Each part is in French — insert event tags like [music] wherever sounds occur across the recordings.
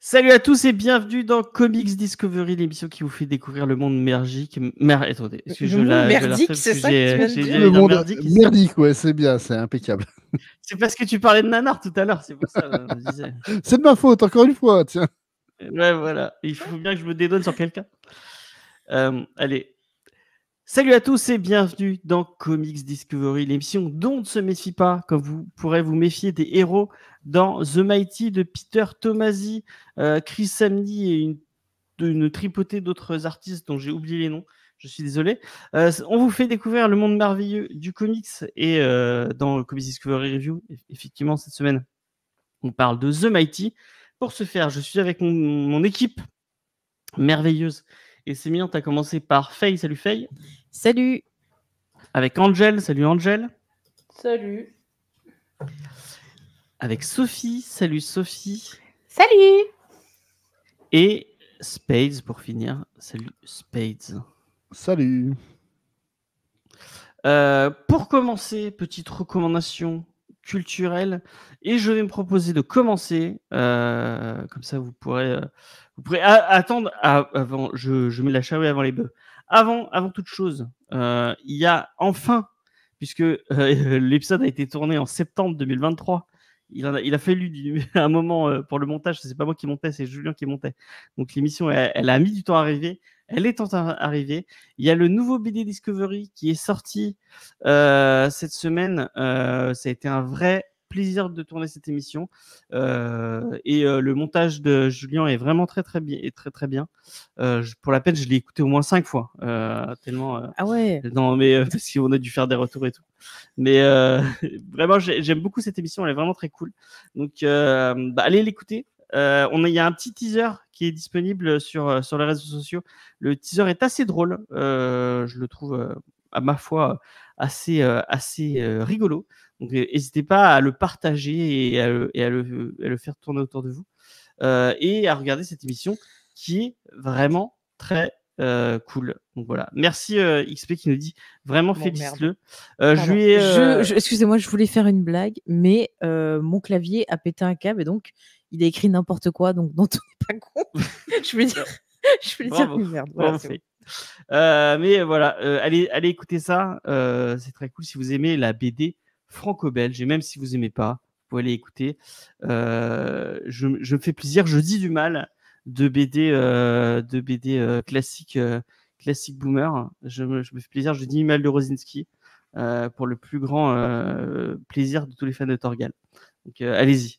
Salut à tous et bienvenue dans Comics Discovery, l'émission qui vous fait découvrir le monde mergique. Attendez, merdique, c'est ça que tu Le merdique, ouais, c'est bien, c'est impeccable. [laughs] C'est parce que tu parlais de nanar tout à l'heure, c'est pour ça. Euh, c'est de ma faute, encore une fois, tiens. Ouais, voilà. Il faut bien que je me dédonne sur quelqu'un. Euh, allez, Salut à tous et bienvenue dans Comics Discovery, l'émission dont ne se méfie pas, comme vous pourrez vous méfier des héros dans The Mighty de Peter Tomasi, euh, Chris Samney et une, tripotée d'autres artistes dont j'ai oublié les noms, je suis désolé. Euh, on vous fait découvrir le monde merveilleux du comics et euh, dans Comics Discovery Review, effectivement, cette semaine, on parle de The Mighty. Pour ce faire, je suis avec mon équipe merveilleuse et c'est tu as commencé par Faye. Salut Faye. Salut. Avec Angel. Salut Angel. Salut. Avec Sophie. Salut Sophie. Salut. Et Spades pour finir. Salut Spades. Salut. Euh, pour commencer, petite recommandation culturelle. Et je vais me proposer de commencer. Euh, comme ça, vous pourrez, euh, vous pourrez attendre avant. Je, mets la charrue avant les bœufs. Avant, avant toute chose, euh, il y a enfin, puisque [laughs] l'épisode a été tourné en septembre 2023. Il a, il, a, fallu [laughs] un moment pour le montage. C'est pas moi qui montais, c'est Julien qui montait. Donc l'émission, elle, elle, a mis du temps à arriver. Elle est en d'arriver. Il y a le nouveau BD Discovery qui est sorti euh, cette semaine. Euh, ça a été un vrai plaisir de tourner cette émission. Euh, et le montage de Julien est vraiment très très bien. Et très, très bien. pour la peine, je l'ai écouté au moins cinq fois. tellement. ah ouais. Non, mais parce qu'on a dû faire des retours et tout. Mais [laughs] vraiment, j'aime beaucoup cette émission. Elle est vraiment très cool. Donc, bah, allez l'écouter. Euh, on il y a un petit teaser qui est disponible sur, euh, sur les réseaux sociaux. Le teaser est assez drôle. Euh, je le trouve, à ma foi, assez, assez rigolo. Donc, n'hésitez pas à le partager et, à le, le, faire tourner autour de vous. et à regarder cette émission qui est vraiment très cool. Donc voilà. Merci XP qui nous dit vraiment bon, félicite-le. Excusez-moi, je voulais faire une blague, mais mon clavier a pété un câble et donc il a écrit n'importe quoi, donc dans tout. pas con [laughs] je veux dire, [laughs] je veux dire, merde. Euh, mais voilà, euh, allez, allez écouter ça, euh, c'est très cool. Si vous aimez la BD franco-belge, et même si vous aimez pas, vous pouvez aller écouter. je, me fais plaisir, je dis du mal de BD, de BD classique, classique boomer. Je me, fais plaisir, je dis du mal de Rosinski. pour le plus grand plaisir de tous les fans de Torgal. Donc allez-y,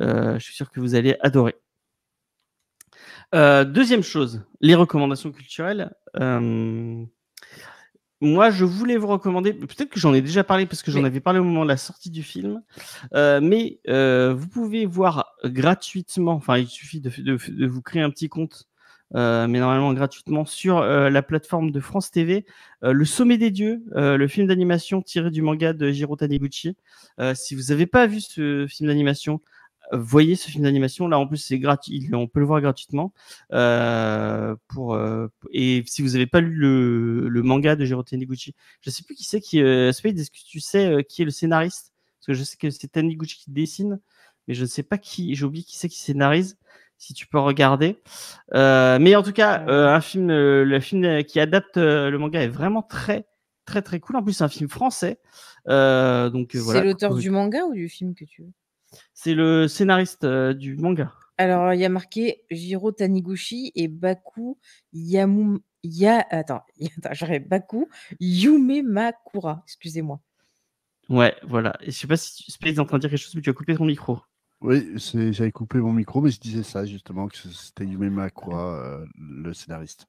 euh, je suis sûr que vous allez adorer. Euh, deuxième chose, les recommandations culturelles. Euh, moi, je voulais vous recommander, peut-être que j'en ai déjà parlé parce que j'en avais parlé au moment de la sortie du film, mais vous pouvez voir gratuitement, enfin il suffit de, vous créer un petit compte euh, mais normalement gratuitement sur euh, la plateforme de France TV. Euh, le Sommet des Dieux, le film d'animation tiré du manga de Jiro Taniguchi. si vous n'avez pas vu ce film d'animation, voyez ce film d'animation. Là, en plus, c'est gratuit, on peut le voir gratuitement. pour, et si vous n'avez pas lu le, le, manga de Jiro Taniguchi, je ne sais plus qui c'est qui. Spade, est-ce que tu sais qui est le scénariste Parce que je sais que c'est Taniguchi qui dessine, mais je ne sais pas qui. J'ai oublié qui c'est qui scénarise si tu peux regarder. Euh, mais en tout cas, euh, un film, euh, le film qui adapte le manga est vraiment très, très, très cool. En plus, c'est un film français. donc voilà. C'est l'auteur du manga ou du film que tu veux C'est le scénariste du manga. Alors, il y a marqué Jiro Taniguchi et Baku Yamu... Ya... Attends, [laughs] Baku Yume Makura. Excusez-moi. Ouais, voilà. Et je sais pas si tu... es en train de dire quelque chose, mais tu as coupé ton micro. Oui, j'avais coupé mon micro, mais je disais ça justement, que c'était Yume à quoi, le scénariste.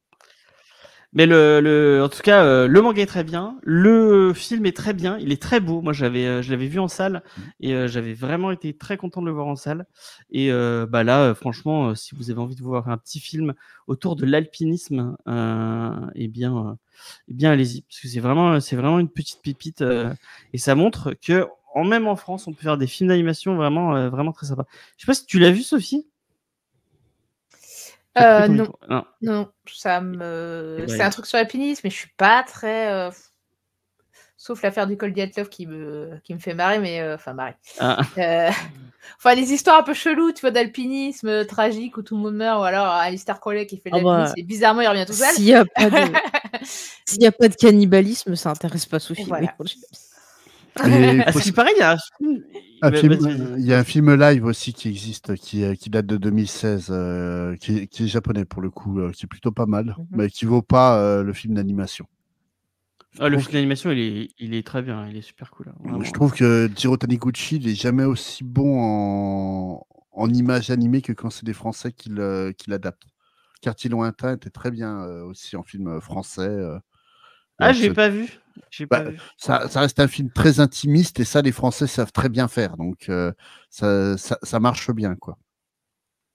Mais le, en tout cas, euh, le manga est très bien, le film est très bien, il est très beau. Moi, j'avais, euh, je l'avais vu en salle mmh. et euh, j'avais vraiment été très content de le voir en salle. Et bah là, franchement, si vous avez envie de voir un petit film autour de l'alpinisme, eh bien, eh bien, allez-y parce que c'est vraiment, c'est vraiment une petite pépite et ça montre que même en France, on peut faire des films d'animation vraiment, euh, vraiment très sympa. Je sais pas si tu l'as vu, Sophie euh, non. non. ça me, eh ben, c'est un truc sur l'alpinisme, mais je suis pas très, euh, sauf l'affaire du col Love qui me, qui me fait marrer, mais enfin marrer. Ah. [laughs] Enfin, les histoires un peu cheloues, tu vois, d'alpinisme tragique où tout le monde meurt, ou alors Alistair Crowley qui fait ah bah, l'alpinisme, bizarrement il revient tout seul. S'il n'y [laughs] a, pas de cannibalisme, ça intéresse pas Sophie. Ah, c'est pareil. Bah, euh, il y a un film. live aussi qui existe, qui, euh, qui date de 2016, euh, qui, est japonais pour le coup, c'est plutôt pas mal, mhm. mais qui vaut pas le film d'animation. Ah, le film d'animation, il est, très bien, il est super cool. Hein, je trouve que Jiro Taniguchi, il est jamais aussi bon en, images animées que quand c'est des Français qui l'adaptent. Quartier lointain était très bien aussi en film français. Ah, j'ai pas vu. Bah, ça, reste un film très intimiste et ça, les Français savent très bien faire. Donc, euh, ça, marche bien, quoi.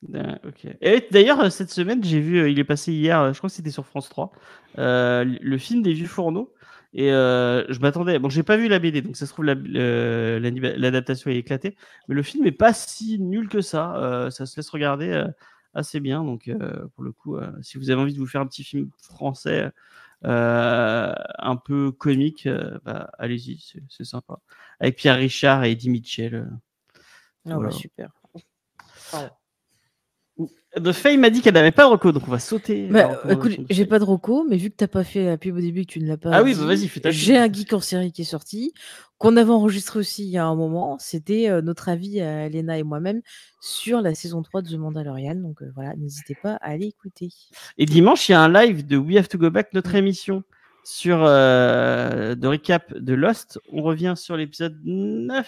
d'ailleurs, euh, cette semaine, j'ai vu, euh, il est passé hier, je crois que c'était sur France 3, le film des vieux fourneaux. Et je m'attendais. Bon, j'ai pas vu la BD, donc ça se trouve l'adaptation la, est éclatée. Mais le film est pas si nul que ça. ça se laisse regarder assez bien. Donc, pour le coup, si vous avez envie de vous faire un petit film français euh, un peu comique, euh, bah, allez-y, c'est sympa. Avec Pierre Richard et Eddie Mitchell. Oh, super. Ah The Faye m'a dit qu'elle n'avait pas de reco, donc on va sauter. Bah, écoute, j'ai pas de reco, mais vu que t'as pas fait la pub au début, que tu ne l'as pas. Ah oui, bah vas-y, fais ta J'ai un geek en série qui est sorti, qu'on avait enregistré aussi il y a un moment. C'était euh, notre avis à Elena et moi-même sur la saison 3 de The Mandalorian. Donc euh, voilà, n'hésitez pas à aller écouter. Et dimanche, il y a un live de We Have to Go Back, notre mm. émission sur de recap de Lost. On revient sur l'épisode 9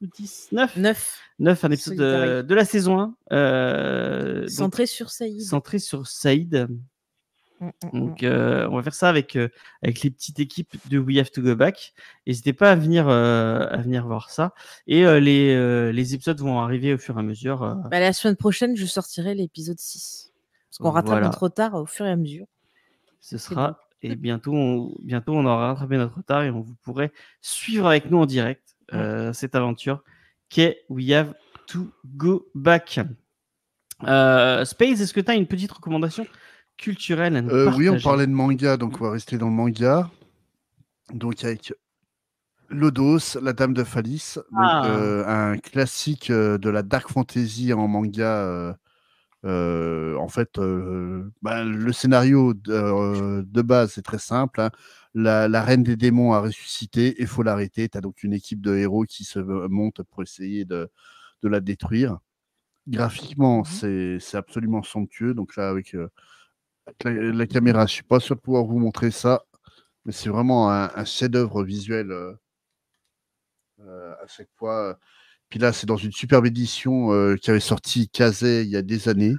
ou 19 9. 9, un épisode de, la saison 1. Euh, centré sur Saïd. Centré sur Saïd. Mm, mm, mm. Donc, euh, on va faire ça avec, euh, avec les petites équipes de We Have to Go Back. N'hésitez pas à venir, à venir voir ça. Et les, les, épisodes vont arriver au fur et à mesure. Bah, la semaine prochaine, je sortirai l'épisode 6. Parce qu'on rattrape notre retard au fur et à mesure. Ce sera. Et bientôt on, bientôt, on aura rattrapé notre retard et on vous pourrez suivre avec nous en direct. Euh, cette aventure, qu'est We Have to Go Back. Euh, Space, est-ce que tu as une petite recommandation culturelle euh, Oui, on parlait de manga, donc mm. on va rester dans le manga. Donc avec Lodos, La Dame de Phallis, ah. un classique de la dark fantasy en manga. en fait, bah, le scénario de, base est très simple. Hein la, reine des démons a ressuscité et faut l'arrêter. Tu as donc une équipe de héros qui se monte pour essayer de, la détruire. Graphiquement, mmh c'est absolument somptueux. Donc là, avec, euh, la, caméra, je suis pas sûr de pouvoir vous montrer ça, mais c'est vraiment un, chef-d'œuvre visuel euh, euh, à chaque fois. Puis là, c'est dans une superbe édition qui avait sorti Kazé il y a des années.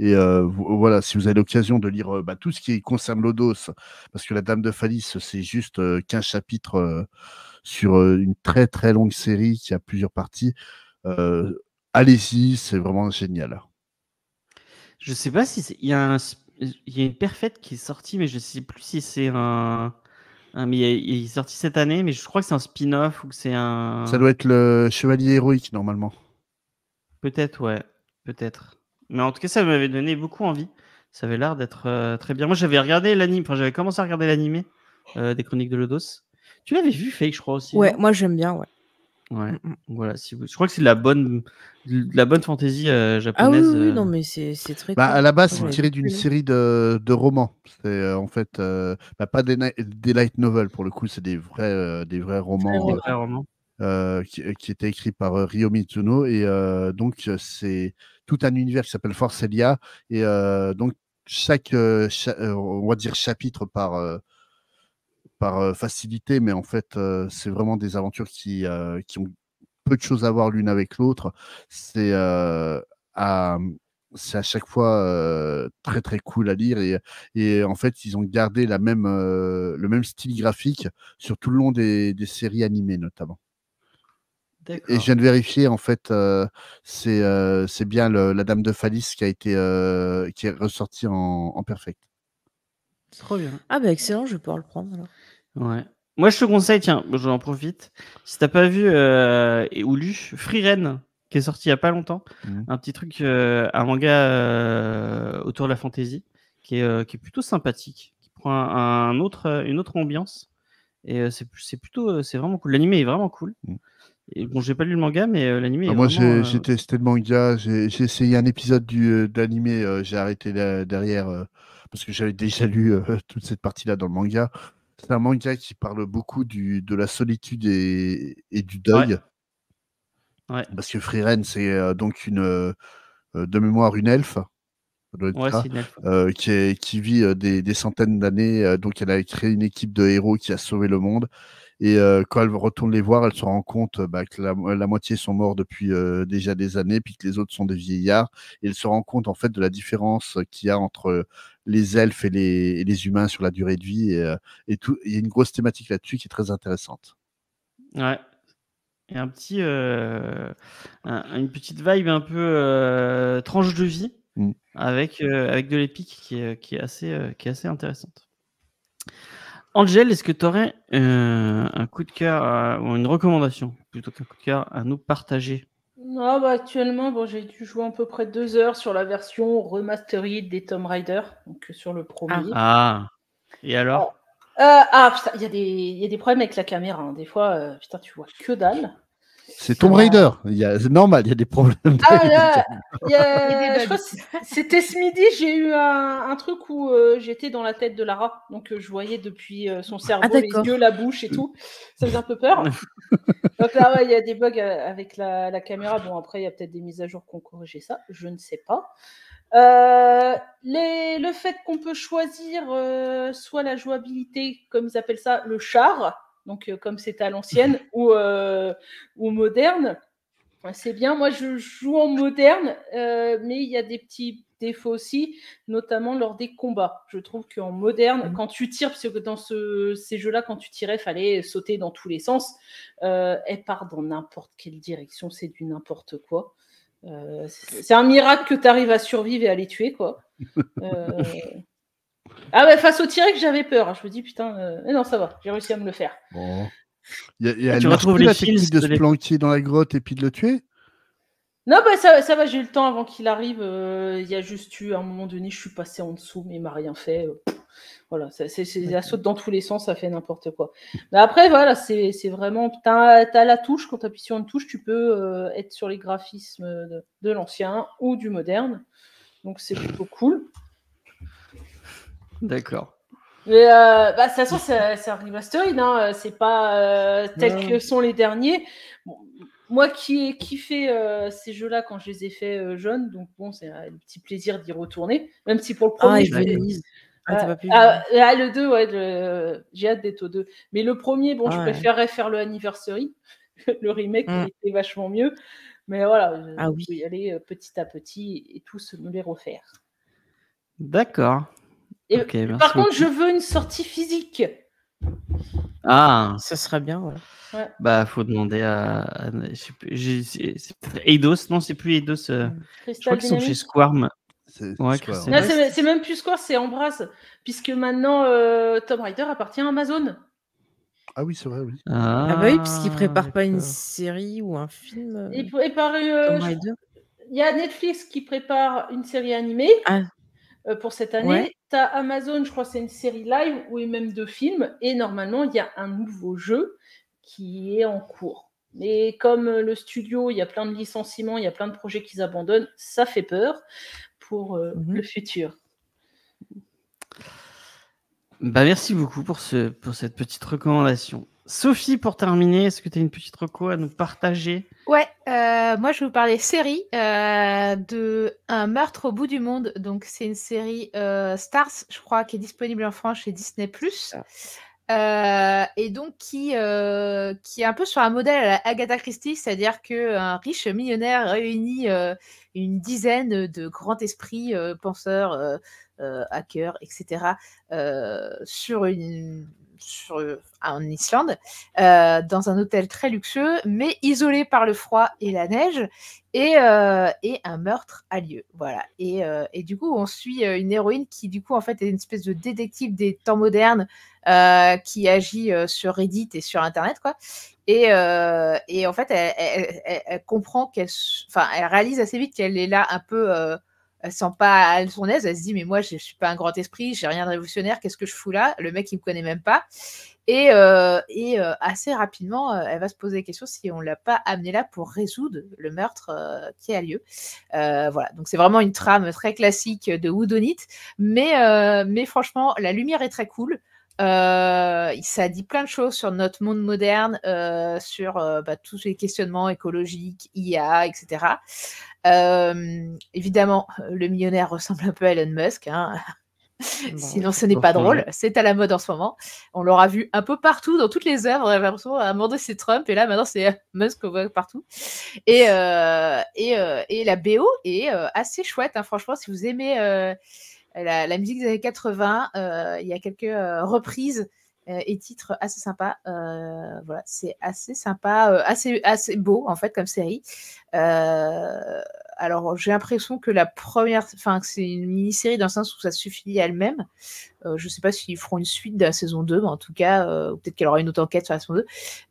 Et oh, voilà, si vous avez l'occasion de lire bah, tout ce qui concerne l'Odos, parce que La Dame de Phallis, c'est juste 15 chapitres sur une très très longue série qui a plusieurs parties, allez-y, c'est vraiment génial. Je sais pas s'il y a y a une perfette qui est sortie, mais je sais plus si c'est un... un. il est sorti cette année, mais je crois que c'est un spin-off ou que c'est un. Ça doit être le Chevalier héroïque normalement. Peut-être, ouais, peut-être. Mais en tout cas, ça m'avait donné beaucoup envie. Ça avait l'air d'être euh, très bien. Moi, j'avais regardé l'anime, enfin, j'avais commencé à regarder l'anime euh, des Chroniques de Lodos. Tu l'avais vu, Fake, je crois aussi. Ouais, moi j'aime bien, ouais. Ouais, mm, mm. voilà. Si Je crois que c'est la bonne, la bonne fantaisie japonaise. Euh, ah oui, non, mais c'est très. Bah, à la base, c'est tiré d'une série de, de romans. C'est en fait bah, pas des, des light novels pour le coup, c'est des vrais, des vrais romans. Des vrais romans. Euh, euh, qui, était écrit par euh, Ryo Mitsuno. Et donc, c'est tout un univers qui s'appelle Elia Et donc, chaque, on va dire chapitre par par facilité, mais en fait, c'est vraiment des aventures qui, qui, ont peu de choses à voir l'une avec l'autre. C'est à, chaque fois très très cool à lire et, et, en fait, ils ont gardé la même, le même style graphique sur tout le long des, des séries animées notamment. Et je viens de vérifier, en fait, euh, c'est euh, c'est bien la dame de Falis qui a été euh, qui est ressortie en, en perfect. Trop bien. Ah bah excellent, je vais pouvoir le prendre alors. Ouais. Moi je te conseille, tiens, j'en profite. Si t'as pas vu et, ou lu Free Ren, qui est sorti il y a pas longtemps, mmh. un petit truc, un manga autour de la fantasy, qui est, qui est plutôt sympathique, qui prend un, autre, une autre ambiance. Et c'est plutôt, c'est vraiment cool. L'animé est vraiment cool. Mmh bon, j'ai pas lu le manga, mais l'animé euh, l'anime. Ah, moi, euh, j'ai, testé le manga. J'ai, essayé un épisode du, euh, d'anime. j'ai arrêté derrière parce que j'avais déjà lu [laughs] toute cette partie-là dans le manga. C'est un manga qui parle beaucoup du, de la solitude et, et du deuil. Parce que Freeren, c'est donc une de mémoire une elfe. qui, qui, vit des, des, centaines d'années. donc, elle a créé une équipe de héros qui a sauvé le monde. Et euh, quand elle retourne les voir, elle se rend compte euh, bah, que la, moitié sont morts depuis euh, déjà des années, puis que les autres sont des vieillards. Et elle se rend compte en fait de la différence qu'il y a entre les elfes et les, humains sur la durée de vie. Et, tout, il y a une grosse thématique là-dessus qui est très intéressante. Ouais. Et un petit, une petite vibe un peu tranche de vie mmh. avec, avec de l'épique qui est, qui est assez, qui est assez intéressante. Angel, est-ce que tu aurais un coup de cœur ou une recommandation plutôt qu'un coup de cœur à nous partager non, bah, actuellement, bon, j'ai dû jouer à peu près deux heures sur la version remastered des Tomb Raider, donc euh, sur le premier. Ah, ah. et alors, oh. euh, Ah, il y, a des problèmes avec la caméra. Hein. Des fois, euh, putain, tu vois que dalle. C'est Tomb Raider. C'est normal, il y a des problèmes. Ah [laughs] c'était ce midi, j'ai eu un, truc où euh, j'étais dans la tête de Lara. Donc, euh, je voyais depuis euh, son cerveau, ah, les yeux, la bouche et tout. Ça faisait un peu peur. [laughs] donc là, il y a des bugs avec la, caméra. Bon, après, il y a peut-être des mises à jour qui ont corrigé ça. Je ne sais pas. le fait qu'on peut choisir soit la jouabilité, comme ils appellent ça, le char, donc euh, comme c'est à l'ancienne [laughs] ou, euh, ou moderne. C'est bien, moi je joue en moderne, euh, mais il y a des petits défauts aussi, notamment lors des combats. Je trouve qu'en moderne, mm. quand tu tires, parce que dans ces jeux-là, quand tu tirais, il fallait sauter dans tous les sens, elle part dans n'importe quelle direction, c'est du n'importe quoi. c'est un miracle que tu arrives à survivre et à les tuer, quoi. [laughs] Ah ouais, face au tiré que j'avais peur. Hein. Je me dis, putain, euh, non, ça va, j'ai réussi à me le faire. Il Y a, y a technique de, se planquer dans la grotte et puis de le tuer Non, bah, ça, va, j'ai eu le temps avant qu'il arrive. Euh, il y a juste eu, un moment donné, je suis passé en dessous, mais il m'a rien fait. Euh, voilà, ça, c'est, saute dans tous les sens, ça fait n'importe quoi. Mais après, voilà, c'est, vraiment. tu as la touche, quand appuies sur une touche, tu peux être sur les graphismes de, de l'ancien ou du moderne. Donc c'est plutôt cool. D'accord. Mais euh, bah, de toute façon, c'est un remastered hein, euh, c'est pas tels euh, tel que sont les derniers. moi qui ai kiffé ces jeux-là quand je les ai faits jeunes, donc bon, c'est un petit plaisir d'y retourner, même si pour le ah, premier. Ah, je vais... ah, ah, le 2, ouais, j'ai hâte d'être au 2. Mais le premier, bon, je ah, préférerais faire le anniversary. [laughs] le remake mm. était vachement mieux. Mais voilà, je, ah oui. y aller petit à petit et tous se les refaire. D'accord par contre, je veux une sortie physique. Ah, ça serait bien. Ouais. Bah, faut demander à. à Eidos, non, c'est plus Eidos. Euh, je crois qu'ils sont chez Squarm. C'est même plus Squarm c'est Embrace, puisque maintenant euh, Tom Rider appartient à Amazon. Ah oui, c'est vrai, oui. Ah, ah bah oui, puisqu'il prépare pas une série ou un film. Il prépare. Euh, il y a Netflix qui prépare une série animée. Ah. Euh, pour cette année. Tu as Amazon, je crois, c'est une série live ou même deux films. Et normalement, il y a un nouveau jeu qui est en cours. Mais comme euh, le studio, il y a plein de licenciements, il y a plein de projets qu'ils abandonnent, ça fait peur pour euh, mhm. le futur. Bah, merci beaucoup pour, ce, pour cette petite recommandation. Sophie, pour terminer, est-ce que tu as une petite reco à nous partager Ouais, euh, moi je vais vous parler série euh, de Un meurtre au bout du monde. Donc c'est une série euh, Stars, je crois, qui est disponible en France chez Disney+. Ah. Euh, et donc qui, qui est un peu sur un modèle Agatha Christie, c'est-à-dire qu'un riche millionnaire réunit une dizaine de grands esprits penseurs, hackers, etc. sur une sur, euh, en Islande, euh, dans un hôtel très luxueux, mais isolé par le froid et la neige, et, euh, et un meurtre a lieu. Voilà. Et, et, du coup, on suit une héroïne qui, du coup, en fait, est une espèce de détective des temps modernes qui agit sur Reddit et sur Internet, quoi. Et, et en fait, elle, elle, elle comprend qu'elle, enfin, elle réalise assez vite qu'elle est là un peu elle sent pas à son aise, elle se dit mais moi je, suis pas un grand esprit, j'ai rien de révolutionnaire, qu'est-ce que je fous là Le mec il me connaît même pas. Et, euh, et euh, assez rapidement, euh, elle va se poser la question si on l'a pas amené là pour résoudre le meurtre qui a lieu. voilà, donc c'est vraiment une trame très classique de Houdonit, mais mais franchement la lumière est très cool. Euh, ça a dit plein de choses sur notre monde moderne, euh, sur euh, bah, tous les questionnements écologiques, IA, etc. Euh, évidemment, le millionnaire ressemble un peu à Elon Musk. Hein. [laughs] Sinon, ce n'est pas drôle. C'est à la mode en ce moment. On l'aura vu un peu partout dans toutes les œuvres. un l'impression à c'est Trump et là maintenant c'est [laughs] Musk qu'on voit partout. Et et, et la BO est assez chouette. Hein. Franchement, si vous aimez euh, la, musique des années 80. Euh, il y a quelques euh, reprises et titres assez sympas. voilà, c'est assez sympa, assez, assez beau en fait comme série. alors j'ai l'impression que la première, enfin c'est une mini-série dans le sens où ça suffit à elle-même. je ne sais pas s'ils feront une suite de la saison 2, mais en tout cas, peut-être qu'elle aura une autre enquête sur la saison 2,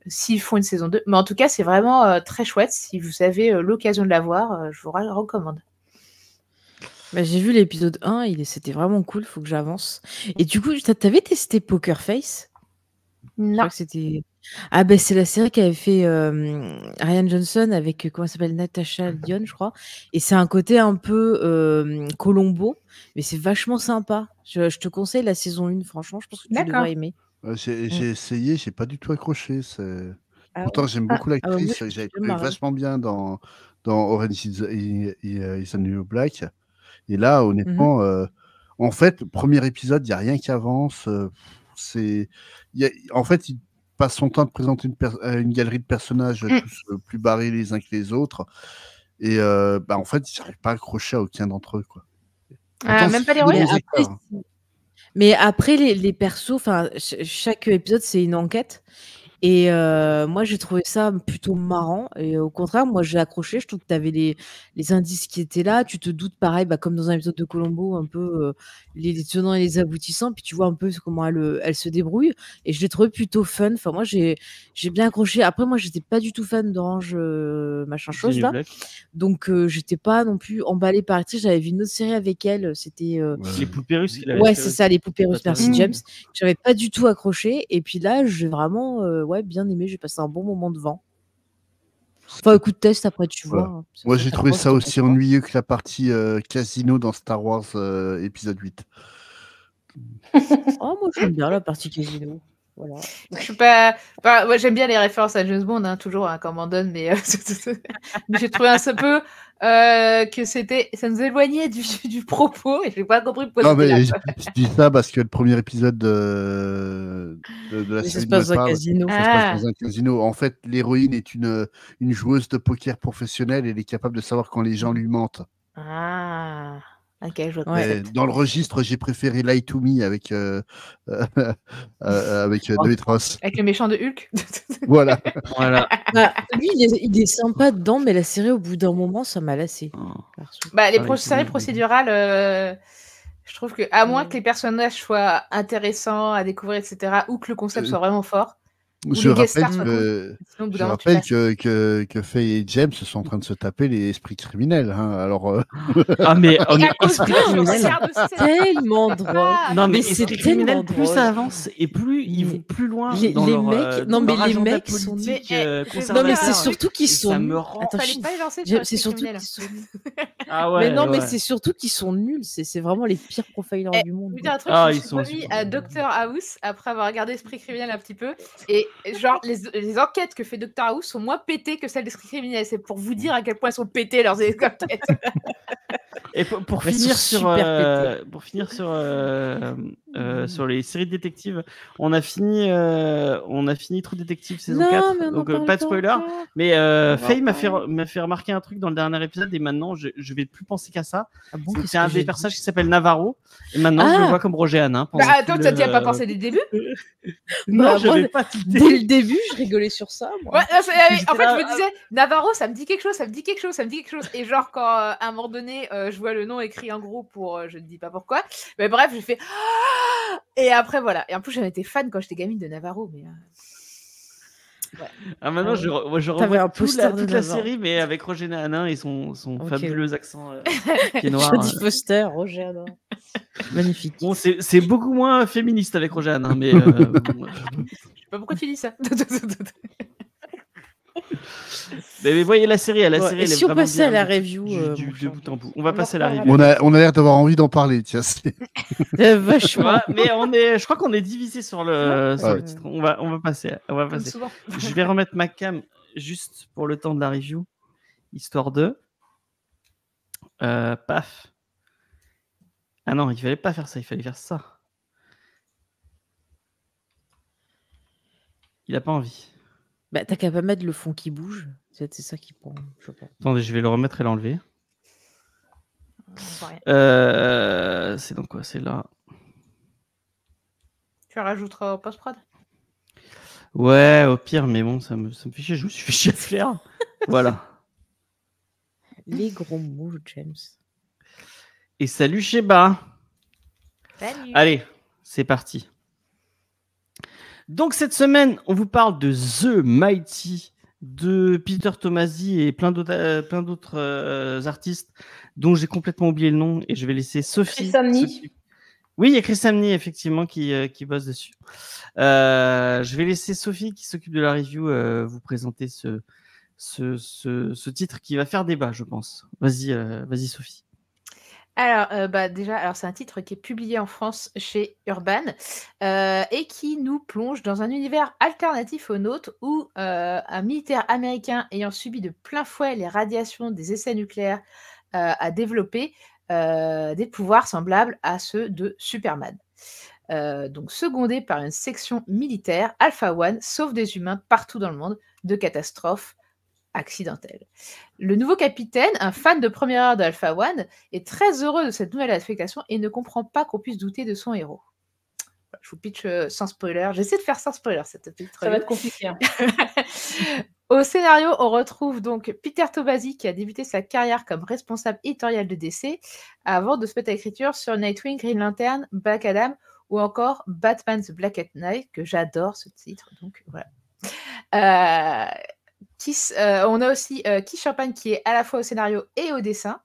s'ils font une saison 2. Mais en tout cas, c'est vraiment très chouette. Si vous avez l'occasion de la voir, je vous la recommande. Bah, j'ai vu l'épisode 1, il... c'était vraiment cool, il faut que j'avance. Et du coup, t'avais testé Poker Face Non. c'était... Ah bah, c'est la série qu'avait fait euh, Ryan Johnson avec euh, comment s'appelle Natasha Lyon je crois et c'est un côté un peu Colombo mais c'est vachement sympa je, te conseille la saison 1 franchement je pense que tu devrais aimer euh, j'ai essayé j'ai pas du tout accroché ah pourtant j'aime ah, beaucoup ah bah, l'actrice j'ai ouais, vachement bien dans, dans Orange is, is, New Black et là, mmh honnêtement, euh, en fait, premier épisode, il n'y a rien qui avance. Euh, c'est, en fait, il passe son temps de présenter une, galerie de personnages mmh. euh, plus barrés les uns que les autres. Et bah, en fait, ils n'arrivent pas à accrocher à aucun d'entre eux. Quoi. Ah, même pas les mais après, les, les persos, chaque épisode, c'est une enquête. Et euh, moi, j'ai trouvé ça plutôt marrant. Et au contraire, moi, j'ai accroché. Je trouve que tu avais les, les, indices qui étaient là. Tu te doutes, pareil, bah, comme dans un épisode de Colombo, un peu euh, les, tenants et les aboutissants. Puis tu vois un peu comment elle, euh, elle se débrouille. Et je l'ai trouvé plutôt fun. Enfin, moi, j'ai bien accroché. Après, moi, j'étais pas du tout fan d'Orange machin chose là. Donc, j'étais pas non plus emballée par elle. J'avais vu une autre série avec elle. C'était. Les poupées russes. Ouais, c'est ça, les poupées russes. Merci, James. J'avais pas du tout accroché. Et puis là, j'ai vraiment ouais, bien aimé, j'ai passé un bon moment devant. Enfin, un coup de test après, tu vois. Moi, j'ai trouvé ça aussi ennuyeux que la partie euh, casino dans Star Wars euh, épisode 8. [laughs] oh, moi, j'aime bien la partie casino. Je suis pas. j'aime bien les références à James Bond, hein, toujours, hein, quand comme on donne, euh, [laughs] mais, j'ai trouvé un peu euh, que c'était, ça nous éloignait du, [laughs] propos et n'ai pas compris pourquoi. Non, mais je, dis ça parce que le premier épisode de, la série. Ça se casino. se ah. casino. En fait, l'héroïne est une, une joueuse de poker professionnelle et elle est capable de savoir quand les gens lui mentent. Ah dans le registre, j'ai préféré Light to Me avec, euh, [laughs] euh, euh, avec David Avec le méchant de Hulk. [laughs] voilà. Bah, lui, il est, sympa dedans, mais la série, au bout d'un moment, ça m'a lassé. Ah. Bah, les ah, séries procédurales, je trouve que, à moins mm. que les personnages soient intéressants à découvrir, etc., ou que le concept soit vraiment fort, je rappelle, que, je que, que, que, Faye et James sont en train de se taper les esprits criminels. Hein, alors, euh, [laughs] Ah, mais [laughs] on est tellement ah. drôle. non, mais, c'est tellement drôle. Plus ça avance et plus ils vont plus loin. Les, euh, mecs, non, mais les mecs sont. Euh, non, mais c'est surtout qu'ils sont. Ça me rend... Attends, je... C'est surtout qu'ils sont. [laughs] Ah ouais, mais non, mais c'est surtout qu'ils sont nuls. C'est vraiment les pires profilers eh, du monde. Un truc, ah, je suis sont à Doctor House après avoir regardé Esprit criminel un petit peu. Et genre, les, enquêtes que fait Dr. House sont moins pétées que celles des criminels. C'est pour vous dire à quel point elles sont pétées, leurs [laughs] enquêtes. Et pour, finir sur, euh, pour finir sur, euh, euh, sur les séries de détectives, on a fini, on a fini True Détective saison 4, donc pas de spoiler. Mais Faye m'a fait, fait remarquer un truc dans le dernier épisode et maintenant je, je vais plus penser qu'à ça. Ah c'est un des personnages qui s'appelle Navarro et maintenant je le ah. vois comme Roger Hanin. Bah, attends, tu n'y as pas pensé des débuts [laughs] non je bah, j'avais pas dès [laughs] le début, je rigolais sur ça. Ah en fait, je me ah. disais, Navarro, ça me dit quelque chose, ça me dit quelque chose, ça me dit quelque chose. Et genre, quand euh, à un moment donné, euh, je vois le nom écrit en gros pour euh, je ne dis pas pourquoi, mais bref, je fais. Ah et après, voilà. Et en plus, j'avais été fan quand j'étais gamine de Navarro, mais. Ah, maintenant, je, re je toute, la, la, série, mais avec Roger Nanin et son, fabuleux accent [laughs] qui est noir. Je hein. poster, Roger Nanin Magnifique. Bon, c'est beaucoup moins féministe avec Rojane hein, mais. Euh, [laughs] sais pas pourquoi tu dis ça. [laughs] mais, voyez la série, la si on passait à la review. Du, euh, bout en bout. On va passer à la review. On a, on a l'air d'avoir envie d'en parler, tiens. [laughs] Euh, vachement. mais on est, je crois qu'on est divisé sur le, titre. On va, on va passer. On va passer. Je vais remettre ma cam juste pour le temps de la review, histoire de. paf. Ah non, il fallait pas faire ça, il fallait faire ça. Il a pas envie. Bah, t'as qu'à pas mettre le fond qui bouge. C'est ça qui prend. Je Attendez, je vais le remettre et l'enlever. Euh, c'est donc quoi C'est là. Tu rajouteras au post Ouais, au pire, mais bon, ça me, ça fait chier. Je me suis fait chier à faire. [laughs] voilà. Les gros mots, James. Et salut Sheba. Salut. Allez, c'est parti. Donc cette semaine, on vous parle de The Mighty de Peter Tomasi et plein d'autres euh, euh, artistes dont j'ai complètement oublié le nom et je vais laisser Sophie. Chris Amni. Oui, il y a Chris Amni effectivement qui, euh, bosse dessus. je vais laisser Sophie qui s'occupe de la review vous présenter ce, ce, ce, titre qui va faire débat, je pense. Vas-y, vas-y Sophie. Alors, euh, bah, déjà, alors c'est un titre qui est publié en France chez Urban euh, et qui nous plonge dans un univers alternatif au nôtre où euh, un militaire américain ayant subi de plein fouet les radiations des essais nucléaires a développé des pouvoirs semblables à ceux de Superman. donc, secondé par une section militaire, Alpha One sauve des humains partout dans le monde de catastrophes accidentelle. Le nouveau capitaine, un fan de première heure d'Alpha One, est très heureux de cette nouvelle affectation et ne comprend pas qu'on puisse douter de son héros. je vous pitch euh, sans spoiler. J'essaie de faire sans spoiler cette petite Ça va être compliqué. Hein. [laughs] Au scénario, on retrouve donc Peter Tobasi qui a débuté sa carrière comme responsable éditorial de DC avant de se mettre à l'écriture sur Nightwing, Green Lantern, Black Adam ou encore Batman's Black at Night que j'adore ce titre. Donc voilà. Euh, euh, on a aussi euh, Keith Champagne qui est à la fois au scénario et au dessin.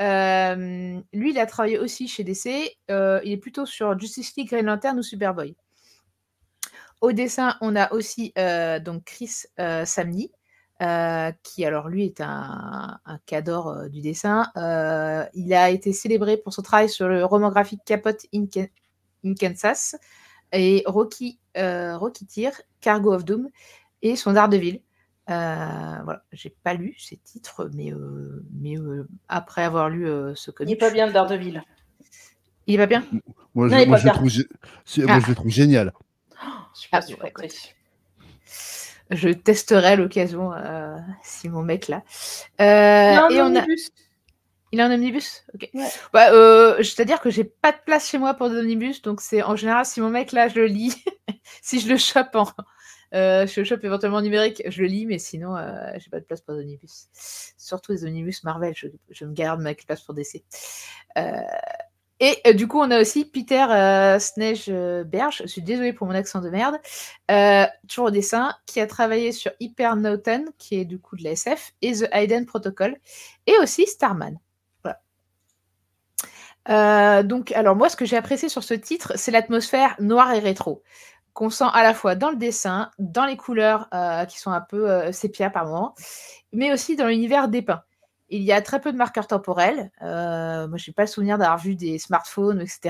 Euh, lui, il a travaillé aussi chez DC. il est plutôt sur Justice League, Green Lantern ou Superboy. Au dessin, on a aussi donc Chris Samney, qui alors lui est un, un cador du dessin. il a été célébré pour son travail sur le roman graphique Capote in, Kansas et Rocky, Rocky Tear, Cargo of Doom et son Daredevil. Euh, j'ai pas lu ces titres, mais, euh, euh, après avoir lu ce que, Il n'est pas bien d'Ardeville Il va bien Moi, ah. je, le trouve, génial. Oh, ah, bah, je, testerai l'occasion si mon mec là. il, a un omnibus. il a un omnibus. Ok. Bah, c'est-à-dire que j'ai pas de place chez moi pour omnibus donc c'est en général si mon mec là je le lis, [laughs] si je le chope en, euh, je éventuellement numérique, je le lis, mais sinon, euh, j'ai pas de place pour les omnibus. Surtout les omnibus Marvel, je, me garde ma place pour DC. Euh, et euh, du coup, on a aussi Peter Berge. je suis désolée pour mon accent de merde, toujours au dessin, qui a travaillé sur Hyper Noten, qui est du coup de la SF, et The Hayden Protocol, et aussi Starman. Euh, donc, alors moi, ce que j'ai apprécié sur ce titre, c'est l'atmosphère noire et rétro qu'on sent à la fois dans le dessin, dans les couleurs euh, qui sont un peu euh, sépia par moment, mais aussi dans l'univers des dépeint. Il y a très peu de marqueurs temporels. Euh, moi, je n'ai pas le souvenir d'avoir vu des smartphones, etc.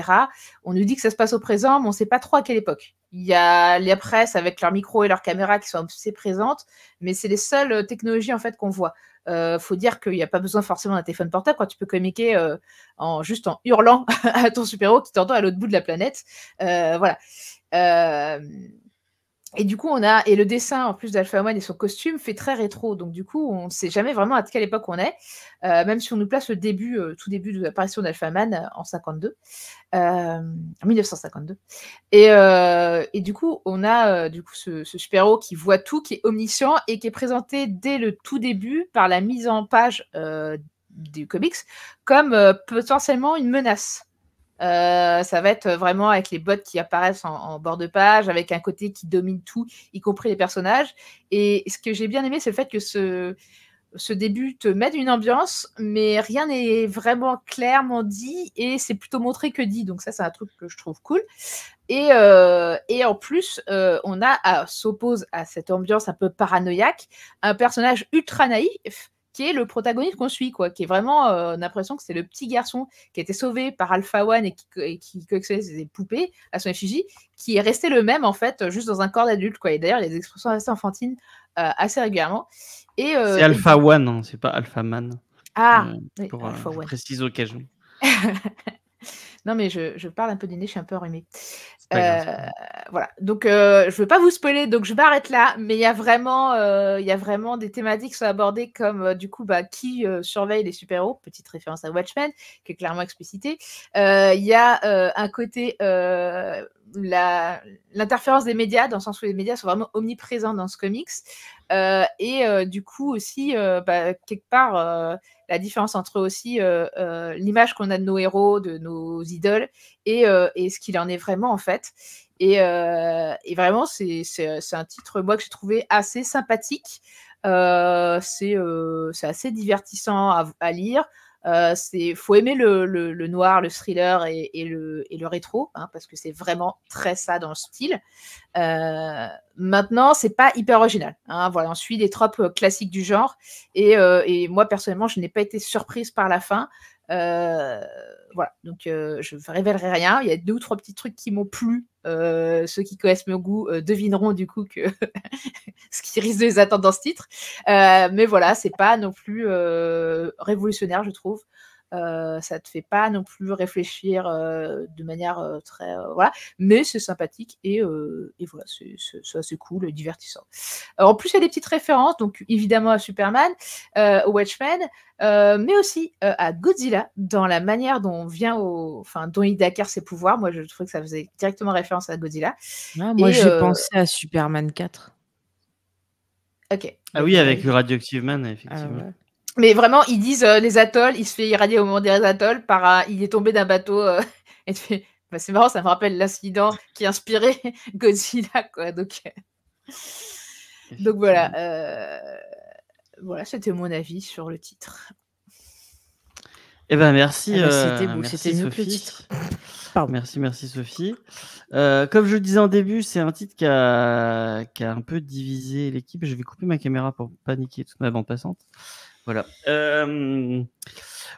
On nous dit que ça se passe au présent, mais on ne sait pas trop à quelle époque. Il y a les presse avec leurs micros et leurs caméras qui sont assez présentes, mais c'est les seules technologies en fait qu'on voit. Euh, faut dire qu'il n'y a pas besoin forcément d'un téléphone portable quand tu peux communiquer euh, en juste en hurlant [laughs] à ton super-héros qui t'entend à l'autre bout de la planète. Euh, voilà. Et du coup, on a. Et le dessin, en plus d'Alpha Man et son costume, fait très rétro. Donc, du coup, on ne sait jamais vraiment à quelle époque on est. Euh, même si on nous place le début, euh, tout début de l'apparition d'Alpha Man euh, en 52, en 1952. Et, du coup, on a du coup ce, ce super-héros qui voit tout, qui est omniscient et qui est présenté dès le tout début par la mise en page du comics comme potentiellement une menace. Euh, ça va être vraiment avec les bottes qui apparaissent en, bord de page, avec un côté qui domine tout, y compris les personnages. Et ce que j'ai bien aimé, c'est le fait que ce, ce début te met une ambiance, mais rien n'est vraiment clairement dit et c'est plutôt montré que dit. Donc ça, c'est un truc que je trouve cool. Et, euh, en plus, euh, on a s'oppose à cette ambiance un peu paranoïaque un personnage ultra naïf qui est le protagoniste qu'on suit, quoi, qui est vraiment, euh, on a l'impression que c'est le petit garçon qui a été sauvé par Alpha One et qui, qui collectionnait poupées à son effigie, qui est resté le même, en fait, juste dans un corps d'adulte, quoi. Et d'ailleurs, les expressions assez enfantines euh, assez régulièrement. Et, euh, c'est Alpha One, hein, c'est pas Alpha Man. Ah, pour, Alpha One. précise occasion. [laughs] Non, mais je, je parle un peu du nez, je suis un peu enrhumée. Euh, voilà. Donc, euh, je ne veux pas vous spoiler, donc je m'arrête là. Mais il y a vraiment, euh, y vraiment des thématiques qui sont abordées comme du coup, bah, qui surveille les super-héros. Petite référence à Watchmen, qui est clairement explicité Il y a un côté l'interférence des médias, dans le sens où les médias sont vraiment omniprésents dans ce comics. et du coup aussi, bah, quelque part, la différence entre aussi euh, euh, l'image qu'on a de nos héros, de nos idoles, et, euh, ce qu'il en est vraiment en fait. Et, vraiment, c'est un titre, moi, que j'ai trouvé assez sympathique. c'est assez divertissant à lire. Euh, c'est faut aimer le, noir, le thriller et, et, le, rétro, hein, parce que c'est vraiment très ça dans le style. Euh, maintenant, c'est pas hyper original. Hein, voilà, on suit des tropes euh, classiques du genre. Et, euh, et moi, personnellement, je n'ai pas été surprise par la fin. Euh, voilà, donc euh, je ne révélerai rien. Il y a deux ou trois petits trucs qui m'ont plu. Euh, ceux qui connaissent mon goût euh, devineront du coup que [laughs] ce qui risque de les attendre dans ce titre. mais voilà, c'est pas non plus révolutionnaire, je trouve. Euh, ça te fait pas non plus réfléchir euh, de manière euh, très voilà, mais c'est sympathique et, et voilà, c'est assez cool, et divertissant. en plus, il y a des petites références, donc évidemment à Superman, au Watchmen, mais aussi à Godzilla dans la manière dont vient enfin, dont il acquiert ses pouvoirs. Moi, je trouvais que ça faisait directement référence à Godzilla. Ah, moi, j'ai pensé à Superman 4. Ok. Ah oui, avec le Radioactive Man, effectivement. Ah mais vraiment, ils disent euh, les atolls, il se fait irradier au moment des atolls par euh, il est tombé d'un bateau euh, [laughs] et bah, c'est marrant, ça me rappelle l'incident qui a inspiré [laughs] Godzilla Donc voilà. Voilà, c'était mon avis sur le titre. Eh ben merci. Ah bah, merci Merci, merci Sophie. comme je le disais en début, c'est un titre qui a, qui a un peu divisé l'équipe. Je vais couper ma caméra pour paniquer toute ma bande passante. Voilà. Euh,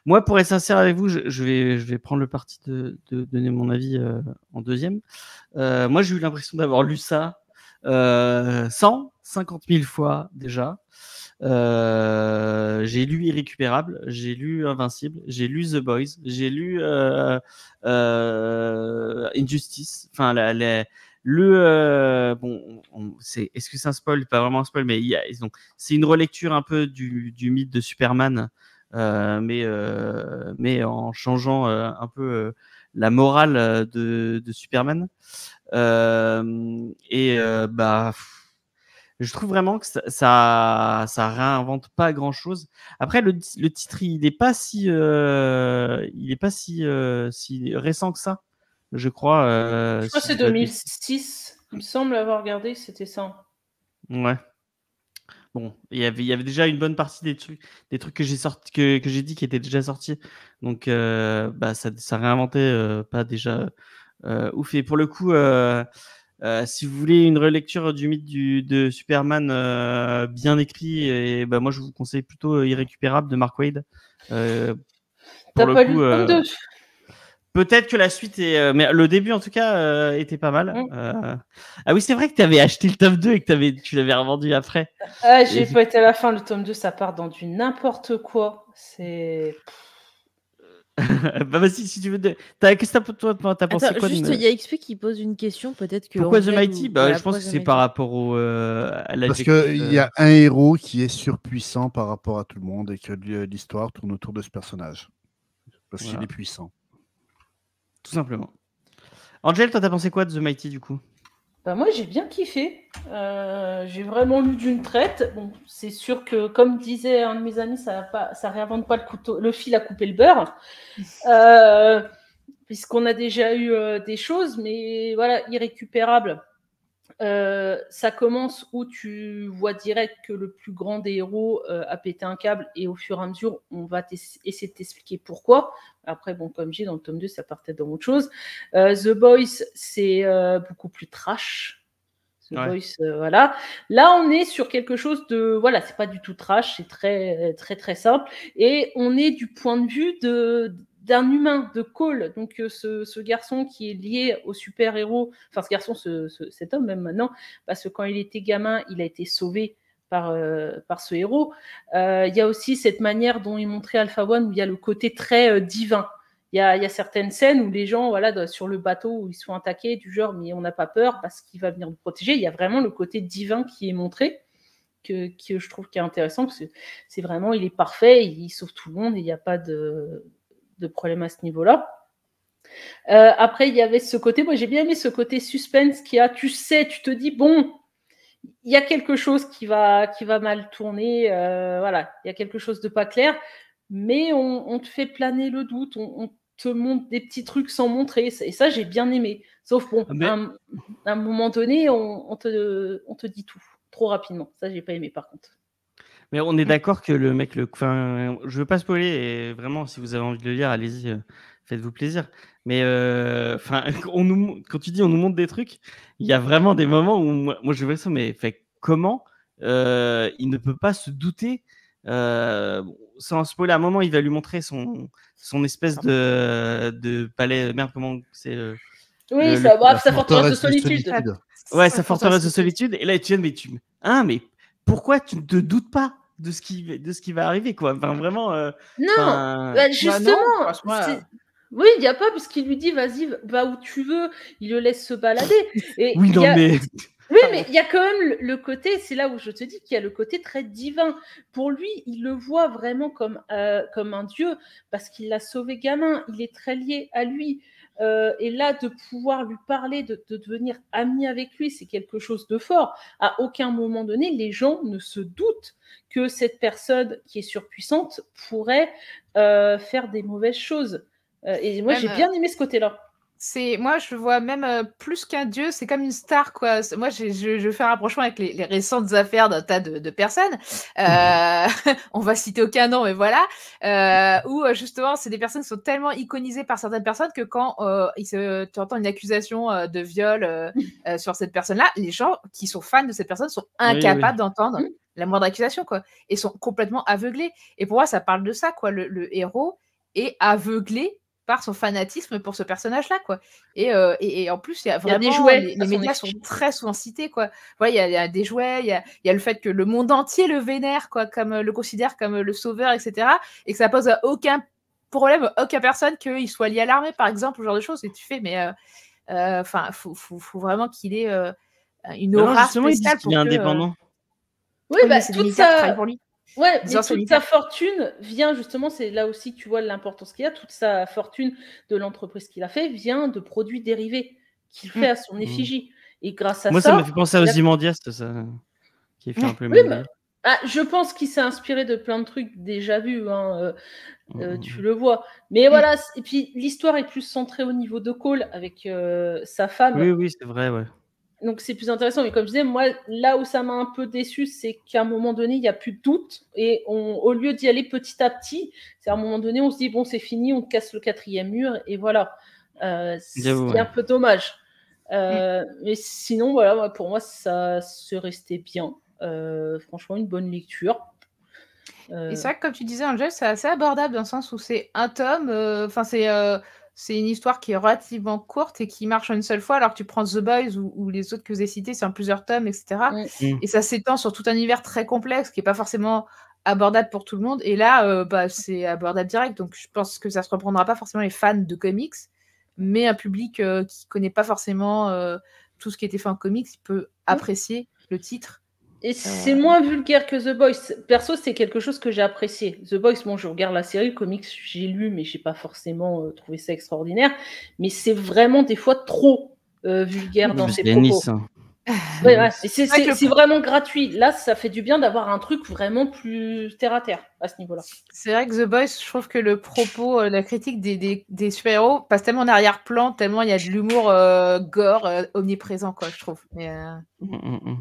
moi, pour être sincère avec vous, je, vais, je vais prendre le parti de, donner mon avis euh, en deuxième. Euh, moi, j'ai eu l'impression d'avoir lu ça 150 000 fois déjà. j'ai lu Irrécupérable, j'ai lu Invincible, j'ai lu The Boys, j'ai lu Injustice, enfin la, le euh, bon, c'est est-ce que c'est un spoil Pas vraiment un spoil, mais c'est une relecture un peu du, du mythe de Superman, euh, mais euh, mais en changeant euh, un peu la morale de, de Superman. et bah, je trouve vraiment que ça ça, réinvente pas grand chose. Après, le, le titre, il n'est pas si il est pas si si récent que ça je crois. Euh, je crois que c'est 2006. Il me semble avoir regardé, c'était ça. Ouais. Bon, il y avait, y avait déjà une bonne partie des trucs, des trucs que j'ai sorti, que, que j'ai dit qui étaient déjà sortis. Donc, euh, bah, ça, réinventait euh, pas déjà ouf. Et pour le coup, si vous voulez une relecture du mythe du, de Superman bien écrit, et bah, moi je vous conseille plutôt Irrécupérable de Mark Wade. T'as pas lu le Peut-être que la suite est. Euh, mais le début, en tout cas, euh, était pas mal. Mm. Euh, ah oui, c'est vrai que tu avais acheté le tome 2 et que avais... tu l'avais revendu après. j'ai pas été à la fin. Le tome 2, ça part dans du n'importe quoi. C'est. [laughs] bah vas-y, si tu veux. Qu'est-ce que t'as, pensé Attends, Juste, il y a XP qui pose une question, peut-être que. Pourquoi The Mighty bah, Je pense que c'est par rapport au, à la. Parce qu'il y a un héros qui est surpuissant par rapport à tout le monde et que l'histoire tourne autour de ce personnage. Parce qu'il est puissant. Tout simplement. Angel, toi, t'as pensé quoi de The Mighty du coup bah moi j'ai bien kiffé. Euh, j'ai vraiment lu d'une traite. Bon, c'est sûr que comme disait un de mes amis, ça pas, ça réinvente pas le couteau, le fil à couper le beurre, [laughs] euh, puisqu'on a déjà eu euh, des choses, mais voilà, irrécupérables. Euh, ça commence où tu vois direct que le plus grand des héros euh, a pété un câble et au fur et à mesure, on va essayer de t'expliquer pourquoi. Après, bon, comme j'ai dans le tome 2, ça partait dans autre chose. Euh, The Boys, c'est euh, beaucoup plus trash. The Boys, voilà. Là, on est sur quelque chose de, voilà, c'est pas du tout trash, c'est très, très, très simple. Et on est du point de vue de, d'un humain, de Cole, donc euh, ce, garçon qui est lié au super-héros, enfin ce garçon, cet homme même maintenant, parce que quand il était gamin, il a été sauvé par, euh, par ce héros. Euh, il y a aussi cette manière dont il montrait Alpha One, où il y a le côté très divin. Il y, a, certaines scènes où les gens, voilà, sur le bateau, où ils sont attaqués, du genre, mais on n'a pas peur parce qu'il va venir nous protéger. Il y a vraiment le côté divin qui est montré. Que, je trouve qui est intéressant parce que c'est vraiment il est parfait il sauve tout le monde il n'y a pas de de problèmes à ce niveau-là. Euh, après, il y avait ce côté, moi j'ai bien aimé ce côté suspense qui a, tu sais, tu te dis, bon, il y a quelque chose qui va, qui va mal tourner, euh, voilà, il y a quelque chose de pas clair, mais on, te fait planer le doute, on, te montre des petits trucs sans montrer, et ça j'ai bien aimé. Sauf bon, ah, un, moment donné, on, te, on te dit tout trop rapidement, ça j'ai pas aimé par contre. Mais on est mm. d'accord que le mec, le, enfin, je veux pas spoiler, et vraiment, si vous avez envie de le lire, allez-y, euh, faites-vous plaisir. Mais euh, enfin, [laughs] on nous, quand tu dis on nous montre des trucs, il y a vraiment des moments où moi, je vois ça, mais fait, comment euh, il ne peut pas se douter sans spoiler. À un moment, il va lui montrer son, son espèce de, de palais. Merde, comment c'est Oui, ça, bah, sa forteresse de solitude. Ouais, sa forteresse de solitude. Et là, tu viens, hein, mais mais pourquoi tu ne te doutes pas de ce qui, de ce qui va arriver, quoi. Enfin, vraiment. Euh, non, bah, bah, justement. Euh, oui, il n'y a pas, parce lui dit, vas-y, va où tu veux. Il le laisse se balader. Et oui, non, mais. il y a quand même le côté, c'est là où je te dis qu'il y a le côté très divin. Pour lui, il le voit vraiment comme, euh, comme un dieu parce qu'il l'a sauvé gamin. Il est très lié à lui. Euh, et là, de pouvoir lui parler, de, devenir ami avec lui, c'est quelque chose de fort. À aucun moment donné, les gens ne se doutent que cette personne qui est surpuissante pourrait euh, faire des mauvaises choses. Euh, et moi, j'ai bien aimé ce côté-là. C'est moi, je vois même euh, plus qu'un dieu, c'est comme une star quoi. Moi, je, je, je, fais un rapprochement avec les, récentes affaires d'un tas de, personnes. Euh, [laughs] on va citer aucun nom, mais voilà. Euh, où euh, justement, c'est des personnes qui sont tellement iconisées par certaines personnes que quand euh, il se, tu entends une accusation de viol [laughs] sur cette personne-là, les gens qui sont fans de cette personne sont incapables d'entendre mmh. la moindre accusation quoi, et sont complètement aveuglés. Et pour moi, ça parle de ça quoi. le héros est aveuglé son fanatisme pour ce personnage-là, quoi. Et, euh, et, en plus, il y a vraiment des jouets, les, médias sont très souvent cités, quoi. Ouais, il y, a, des jouets, il y a, le fait que le monde entier le vénère, quoi, comme euh, le considère comme euh, le sauveur, etc. Et que ça pose aucun problème, aucun aucune personne qu'il soit lié à l'armée, par exemple, ce genre de choses. Et tu fais, mais enfin, faut, vraiment qu'il ait une aura spéciale il pour indépendant. Oui, bah, tout ça pour lui. Ouais, mais toute sa fortune vient justement, c'est là aussi tu vois l'importance qu'il y a, toute sa fortune de l'entreprise qu'il a fait vient de produits dérivés qu'il mmh. fait à son mmh. effigie. Et grâce à ça. Moi, ça m'a fait penser à Ozymandias, ça, qui est fait un peu même. Bah, ah, je pense qu'il s'est inspiré de plein de trucs déjà vus, hein, euh, mmh, euh, tu le vois. Mais voilà, et puis l'histoire est plus centrée au niveau de Cole avec euh, sa femme. Oui, oui, c'est vrai, ouais donc c'est plus intéressant. Mais comme je disais, moi, là où ça m'a un peu déçu, c'est qu'à un moment donné, il n'y a plus de doute. Et au lieu d'y aller petit à petit, c'est à un moment donné, on se dit, bon, c'est fini, on casse le quatrième mur, et voilà. Euh, c'est un peu dommage. Euh, mm. Mais sinon, voilà, pour moi, ça se restait bien. Euh, franchement, une bonne lecture. Et c'est vrai comme tu disais, Angel, c'est assez abordable dans le sens où c'est un tome, enfin, c'est c'est une histoire qui est relativement courte et qui marche une seule fois, alors que tu prends The Boys ou, les autres que j'ai cités, c'est en plusieurs tomes, etc. Mm. Et ça s'étend sur tout un univers très complexe qui n'est pas forcément abordable pour tout le monde. Et là, euh, bah, c'est abordable direct, donc je pense que ça ne se reprendra pas forcément les fans de comics, mais un public euh, qui ne connaît pas forcément euh, tout ce qui était fait en comics, peut apprécier le titre et ah c'est moins vulgaire que The Boys. Perso, c'est quelque chose que j'ai apprécié. The Boys, bon, je regarde la série, le comics, j'ai lu, mais j'ai pas forcément euh, trouvé ça extraordinaire. Mais c'est vraiment des fois trop euh, vulgaire dans ses propos. Hein. c'est vraiment gratuit. Là, ça fait du bien d'avoir un truc vraiment plus terre à terre à ce niveau-là. C'est vrai que The Boys, je trouve que le propos, euh, la critique des, des, super-héros passe tellement en arrière-plan, tellement il y a de l'humour gore omniprésent, quoi, je trouve. Mais, mm, mm, mm.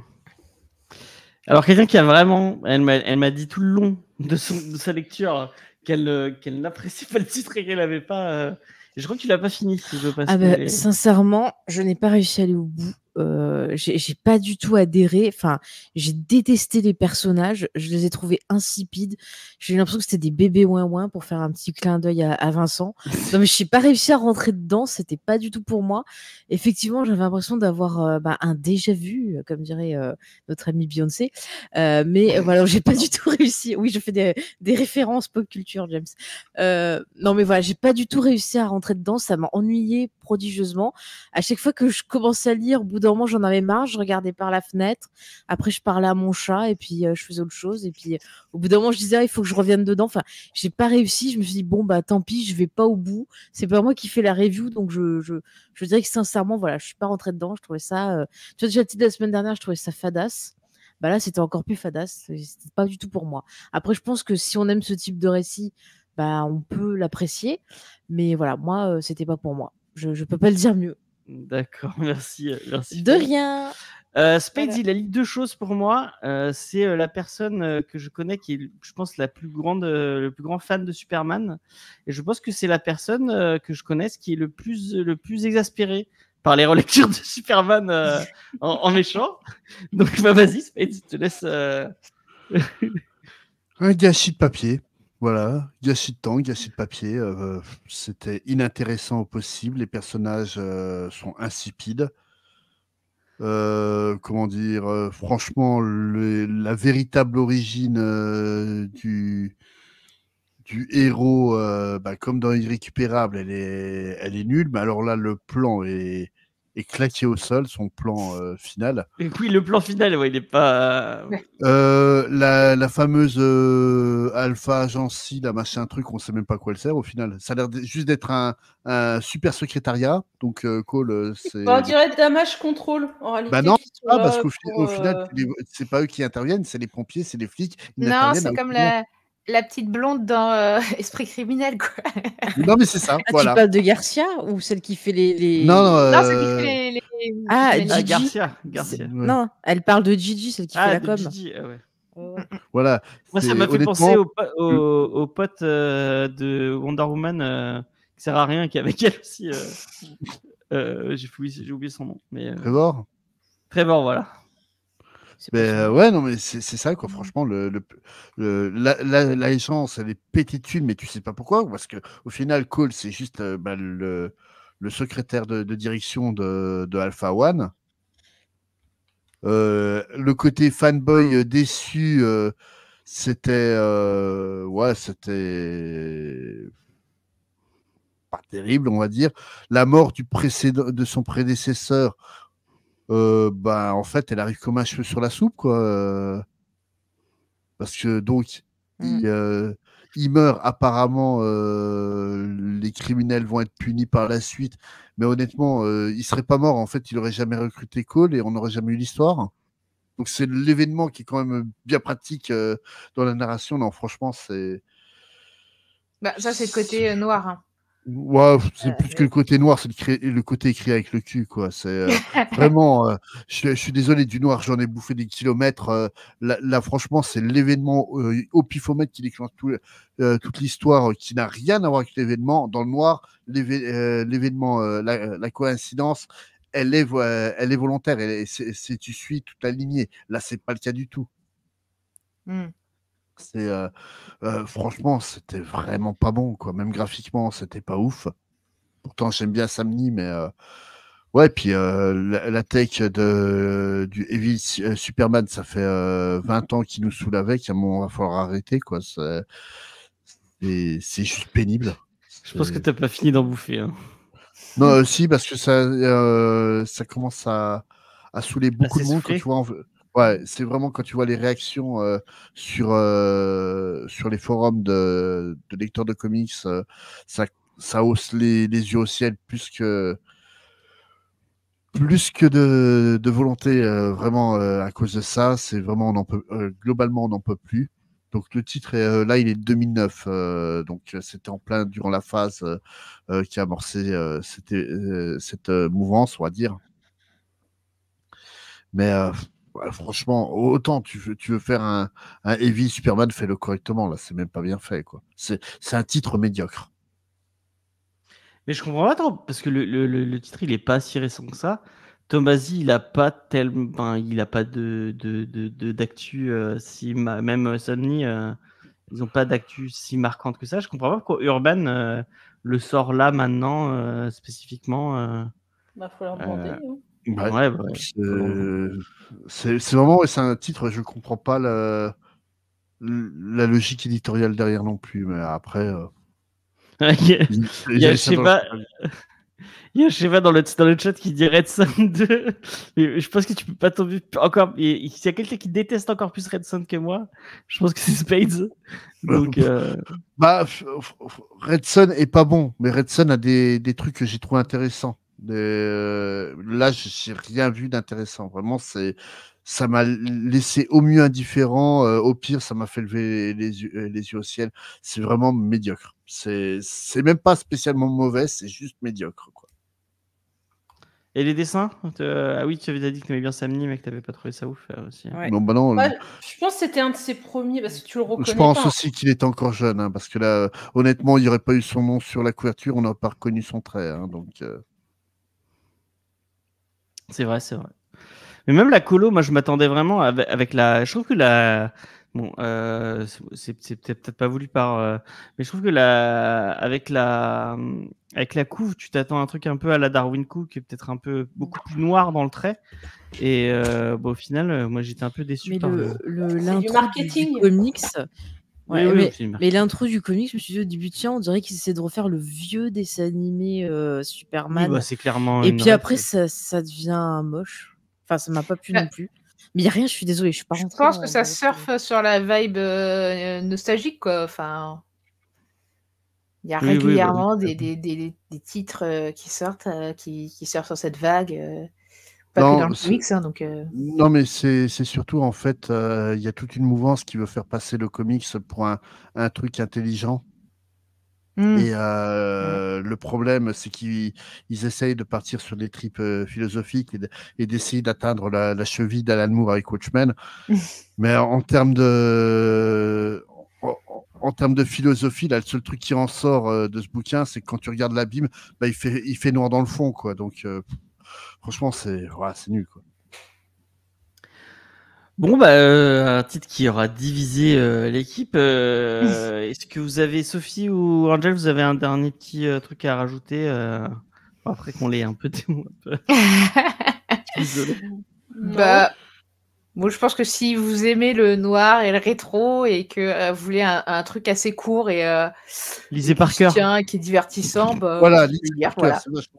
Alors, quelqu'un qui a vraiment. Elle m'a dit tout le long de, son, de sa lecture qu'elle euh, qu'elle n'appréciait pas le titre et qu'elle n'avait pas. Euh, je crois qu'il tu pas fini. Si je veux pas ah bah, sincèrement, je n'ai pas réussi à aller au bout. Euh, j'ai pas du tout adhéré. Enfin, j'ai détesté les personnages. Je les ai trouvés insipides. J'ai eu l'impression que c'était des bébés ouin-ouin pour faire un petit clin d'œil à, Vincent. Non, mais je n'ai pas réussi à rentrer dedans. C'était pas du tout pour moi. Effectivement, j'avais l'impression d'avoir euh, bah, un déjà vu, euh, comme dirait notre amie Beyoncé. mais voilà, j'ai pas du tout [laughs] réussi. Oui, je fais des, des références pop culture, James. non, mais voilà, j'ai pas du tout réussi à rentrer dedans. Ça m'a ennuyé prodigieusement. À chaque fois que je commençais à lire, au bout d'un moment, j'en avais marre, je regardais par la fenêtre. Après, je parlais à mon chat et puis euh, je faisais autre chose. Et puis, euh, au bout d'un moment, je disais, ah, il faut que je revienne dedans. Enfin, j'ai pas réussi. Je me suis dit, bon, bah, tant pis, je vais pas au bout. C'est pas moi qui fais la review. Donc, je, je, dirais que sincèrement, voilà, je suis pas rentrée dedans. Je trouvais ça, euh, tu vois, déjà, la semaine dernière, je trouvais ça fadasse bah là c'était encore plus fadasse, c'était pas du tout pour moi. Après je pense que si on aime ce type de récit, bah on peut l'apprécier, mais voilà, moi c'était pas pour moi. Je ne peux pas le dire mieux. D'accord, [laughs] merci, euh, merci. De rien. Euh, Spades, il a dit deux choses pour moi. Euh, c'est euh, la personne que je connais qui est, je pense, la plus grande, le plus grand fan de Superman. Et je pense que c'est la personne que je connais qui est le plus, le plus exaspéré par les relectures de Superman en, méchant. Donc, bah, vas-y, Spade je te laisse. Un gâchis de papier. Voilà, gâchis de temps, gâchis de papier. Euh, c'était inintéressant au possible. Les personnages euh, sont insipides. Euh, comment dire Franchement, la véritable origine du, du héros, bah, comme dans Irrécupérable, elle est, elle est nulle. Mais alors là, le plan est, et claqué au sol son plan euh, final. Et oui, le plan final, ouais, il n'est pas. Euh, la, la, fameuse euh, Alpha Agency, la un truc, on sait même pas quoi elle sert au final. Ça a l'air juste d'être un, super secrétariat. Donc, Cole, bah, c'est. on dirait damage control en réalité. Bah non, pas, ah, parce qu'au final, c'est pas eux qui interviennent, c'est les pompiers, c'est les flics. non, c'est comme la la petite blonde dans euh, [laughs] Esprit criminel, quoi. [laughs] Non, mais c'est ça. Ah, voilà. Tu parles de Garcia ou celle qui fait les. les... Non, non, non, celle qui euh, fait les. Ah, Gigi. Garcia. Garcia. Non, elle parle de Gigi, celle qui ah, fait la com. Gigi, ah ouais. Voilà. Moi, ça m'a fait penser au, au, mm. au pote euh, de Wonder Woman qui sert à rien, qui est avec elle aussi. J'ai oublié, son nom. Mais, Trevor. Trevor, voilà. Ben, ouais, non, mais c'est ça, quoi. Mmh Franchement, le, le, la, la, elle est pétitude, mais tu sais pas pourquoi. Parce que au final, Cole, c'est juste euh, ben, le, le, secrétaire de, direction de, de, Alpha One. Euh, le côté fanboy mmh. euh, déçu, c'était. ouais, c'était. Pas terrible, on va dire. La mort du précédent, de son prédécesseur, euh, bah, en fait, elle arrive comme un cheveu sur la soupe, quoi. Euh. Parce que donc, mm. euh, il, meurt. Apparemment, les criminels vont être punis par la suite. Mais honnêtement, il serait pas mort. En fait, il aurait jamais recruté Cole et on n'aurait jamais eu l'histoire. Donc c'est l'événement qui est quand même bien pratique dans la narration. Non, franchement, c'est. Bah, ça, c'est le côté noir. Hein. Ouais, c'est euh, plus que euh. le côté noir, c'est le, côté écrit avec le cul, quoi. C'est euh, [laughs] vraiment, je, suis désolé du noir, j'en ai bouffé des kilomètres. là, franchement, c'est l'événement au pifomètre qui déclenche toute l'histoire, qui n'a rien à voir avec l'événement. Dans le noir, l'événement, la, coïncidence, elle est, volontaire. tu suis tout aligné, Là, c'est pas le cas du tout. Mmh. C'est euh, euh, franchement, c'était vraiment pas bon, quoi. Même graphiquement, c'était pas ouf. Pourtant, j'aime bien Samni, mais euh, ouais. Puis la, tech de du Heavy Superman, ça fait 20 ans qu'il nous saoule avec. À il va falloir arrêter, quoi. C'est juste pénible. Je pense que t'as pas fini d'en bouffer. Hein. Non, si, parce que ça, ça commence à, à saouler beaucoup de monde quand tu vois. Ouais, c'est vraiment quand tu vois les réactions euh, sur, euh, sur les forums de, lecteurs de comics, euh, ça, ça hausse les, yeux au ciel plus que, plus que de, volonté, vraiment à cause de ça. C'est vraiment, on peut, globalement, on n'en peut plus. Donc le titre, là, il est 2009. donc c'était en plein durant la phase qui a amorcé cette mouvance, on va dire. Mais franchement, autant tu veux, faire un, Heavy Superman, fais-le correctement. Là, c'est même pas bien fait. quoi. C'est un titre médiocre. Mais je comprends pas trop, parce que le, titre, il est pas si récent que ça. Tomasi, il a pas tellement. il a pas de d'actu. Euh, si Même Sony, euh, ils ont pas d'actu si marquante que ça. Je comprends pas pourquoi Urban euh, le sort là maintenant, spécifiquement. Bah, faut leur hein. Bah c'est, vraiment c'est un titre, je comprends pas la, logique éditoriale derrière non plus, mais après. Euh, [laughs] il, y a, il [laughs] dans le, le chat qui dit Red Sun 2. je pense que tu peux pas tomber encore. Il y a quelqu'un qui déteste encore plus Red Sun que moi. Je pense que c'est Spades. [laughs] Donc, euh, bah, Red Sun est pas bon, mais Red Sun a des, des trucs que j'ai trouvé intéressants. Euh, là là, n'ai rien vu d'intéressant. Vraiment, c'est ça m'a laissé au mieux indifférent, euh, au pire, ça m'a fait lever les, yeux euh, au ciel. C'est vraiment médiocre. C'est même pas spécialement mauvais, c'est juste médiocre. Et les dessins Ah oui, tu avais dit que tu aimais bien Samni, mais que tu n'avais pas trouvé ça ouf aussi. Bah non, non, Je pense que c'était un de ses premiers, parce que tu le reconnais. Je pense aussi qu'il était encore jeune, hein, parce que là, honnêtement, il n'y aurait pas eu son nom sur la couverture, on n'aurait pas reconnu son trait. Hein, donc. C'est vrai, c'est vrai. Mais même la colo, moi, je m'attendais vraiment avec, la. Je trouve que la. Bon, euh, c'est peut-être pas voulu par. Euh, mais je trouve que la. Avec la. Avec la couve, tu t'attends un truc un peu à la Darwin Cook, qui est peut-être un peu beaucoup plus noir dans le trait. Et euh, bon, au final, moi, j'étais un peu déçu. par le, le, marketing. Du comics mais, l'intro du comics, je me suis dit au début, tiens, on dirait qu'ils essaient de refaire le vieux dessin animé euh, Superman. Bah, et puis après, ça, devient moche. Enfin, ça m'a pas plu bah, non plus. Mais il a rien, je suis désolée, je suis pas Je pense que ça surfe euh. sur la vibe euh, nostalgique, quoi. Enfin. Il y a régulièrement bah, des, des, titres qui sortent, qui, qui, sur cette vague non, dans le comics, hein, donc, euh. Non, mais c'est surtout, en fait, euh, il y a toute une mouvance qui veut faire passer le comics pour un, un truc intelligent. Hmm. Et euh, le problème, c'est qu'ils essayent de partir sur des tripes philosophiques et d'essayer d'atteindre la, cheville d'Alan Moore avec Watchmen. [laughs] mais en termes de, en termes de philosophie, là, le seul truc qui en sort de ce bouquin, c'est que quand tu regardes l'abîme, bah, il, fait, il fait noir dans le fond. Quoi. Donc, Franchement, c'est nul. Bon, bah, euh, un titre qui aura divisé euh, l'équipe. Euh, est-ce que vous avez, Sophie ou Angel, vous avez un dernier petit truc à rajouter après qu'on l'ait un peu [laughs] démon [laughs] Bah, Bon, je pense que si vous aimez le noir et le rétro et que euh, vous voulez un, truc assez court et euh, lisez par qui est divertissant, bah, voilà, je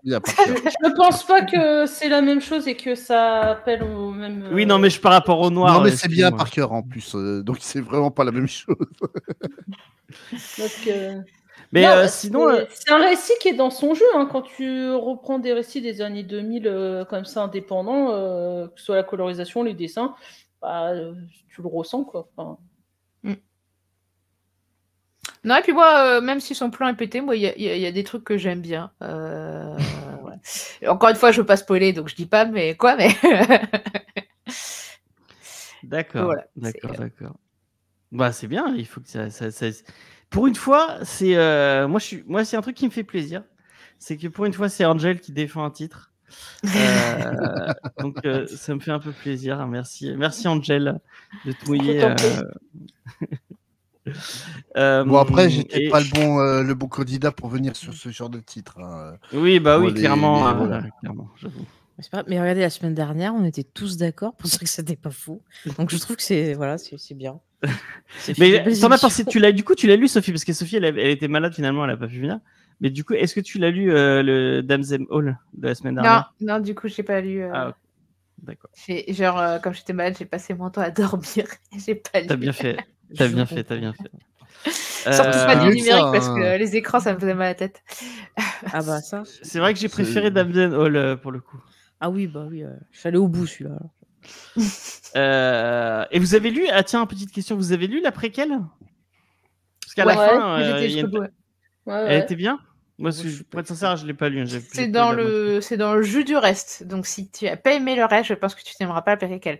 ne pense pas que c'est la même chose et que ça appelle au même. Euh, oui, non, mais je par rapport au noir. Non, mais c'est bien par cœur en plus, donc c'est vraiment pas la même chose. [laughs] que. Mais euh, sinon. Euh, c'est un récit qui est dans son jeu. Hein. Quand tu reprends des récits des années 2000 euh, comme ça, indépendants, que ce soit la colorisation, les dessins, bah, tu le ressens. quoi. Mm. Non, et puis moi, même si son plan est pété, moi, il y, a des trucs que j'aime bien. [laughs] Encore une fois, je ne veux pas spoiler, donc je ne dis pas, mais quoi, mais. d'accord, Bah, c'est bien, il faut que ça pour une fois, c'est euh, moi, moi, c'est un truc qui me fait plaisir. C'est que pour une fois, c'est Angel qui défend un titre. Euh, donc, euh, ça me fait un peu plaisir. Merci, merci Angel de te mouiller. [laughs] bon après j'étais pas le bon le bon candidat pour venir sur ce genre de titre. Hein. Oui bah oui clairement, hein. Mais regardez, la semaine dernière, on était tous d'accord pour [laughs] dire que c'était pas fou. Donc je trouve que c'est voilà, c'est bien. [laughs] mais t'en as tu l'as du coup, tu l'as lu Sophie parce que Sophie, elle, était malade finalement, elle a pas pu venir. Mais du coup, est-ce que tu l'as lu euh, le Damsem Hall de la semaine dernière Non, du coup, j'ai pas lu. Euh. Ah, D'accord. Genre, euh, comme j'étais malade, j'ai passé mon temps à [laughs] dormir. j'ai pas lu. T'as bien fait. T'as bien fait. T'as bien fait. Surtout pas du numérique ah, parce que hein. les écrans, ça me faisait mal à la tête. ah bah ça. C'est vrai que j'ai préféré Damsem Hall pour le coup. Ah oui, bah oui, euh, je suis au bout celui-là. [laughs] Euh, et vous avez lu Ah tiens, petite question, vous avez lu l'après quel? Parce qu'à la fin, euh, elle était bien. Moi, je, pour être sincère, je ne l'ai pas lu. Hein, c'est dans le, dans le jus du reste. Donc, si tu n'as pas aimé le reste, je pense que tu n'aimeras pas la préquelle.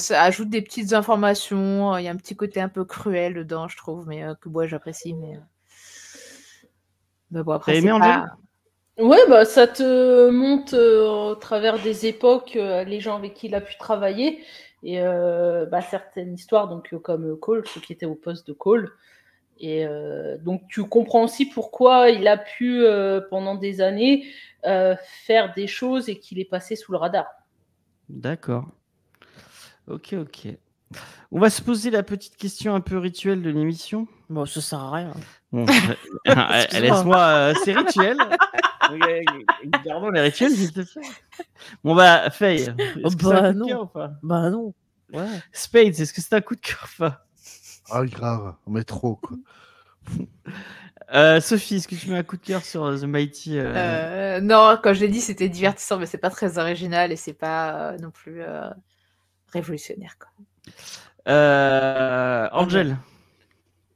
ça ajoute des petites informations. Il y a un petit côté un peu cruel dedans, je trouve, mais que moi j'apprécie. Mais bah Ouais, bah, ça te monte euh, au travers des époques, euh, les gens avec qui il a pu travailler. Et euh, bah, certaines histoires, donc, comme Cole, ceux qui étaient au poste de Cole. Et donc, tu comprends aussi pourquoi il a pu, pendant des années, faire des choses et qu'il est passé sous le radar. D'accord. Ok, ok. On va se poser la petite question un peu rituelle de l'émission. Bon, ça sert à rien. [laughs] Ah, [laughs] laisse-moi, c'est rituel. [laughs] Gardons les rituels, te Bon, bah, Faye. bah, non. bah, non. Spades, est-ce que c'est un coup de cœur pas Ah, grave, mais trop, quoi. Euh, Sophie, est-ce que tu mets un coup de cœur sur euh, The Mighty euh, Non, quand je l'ai dit, c'était divertissant, mais c'est pas très original et c'est pas non plus révolutionnaire. Quoi. Angel.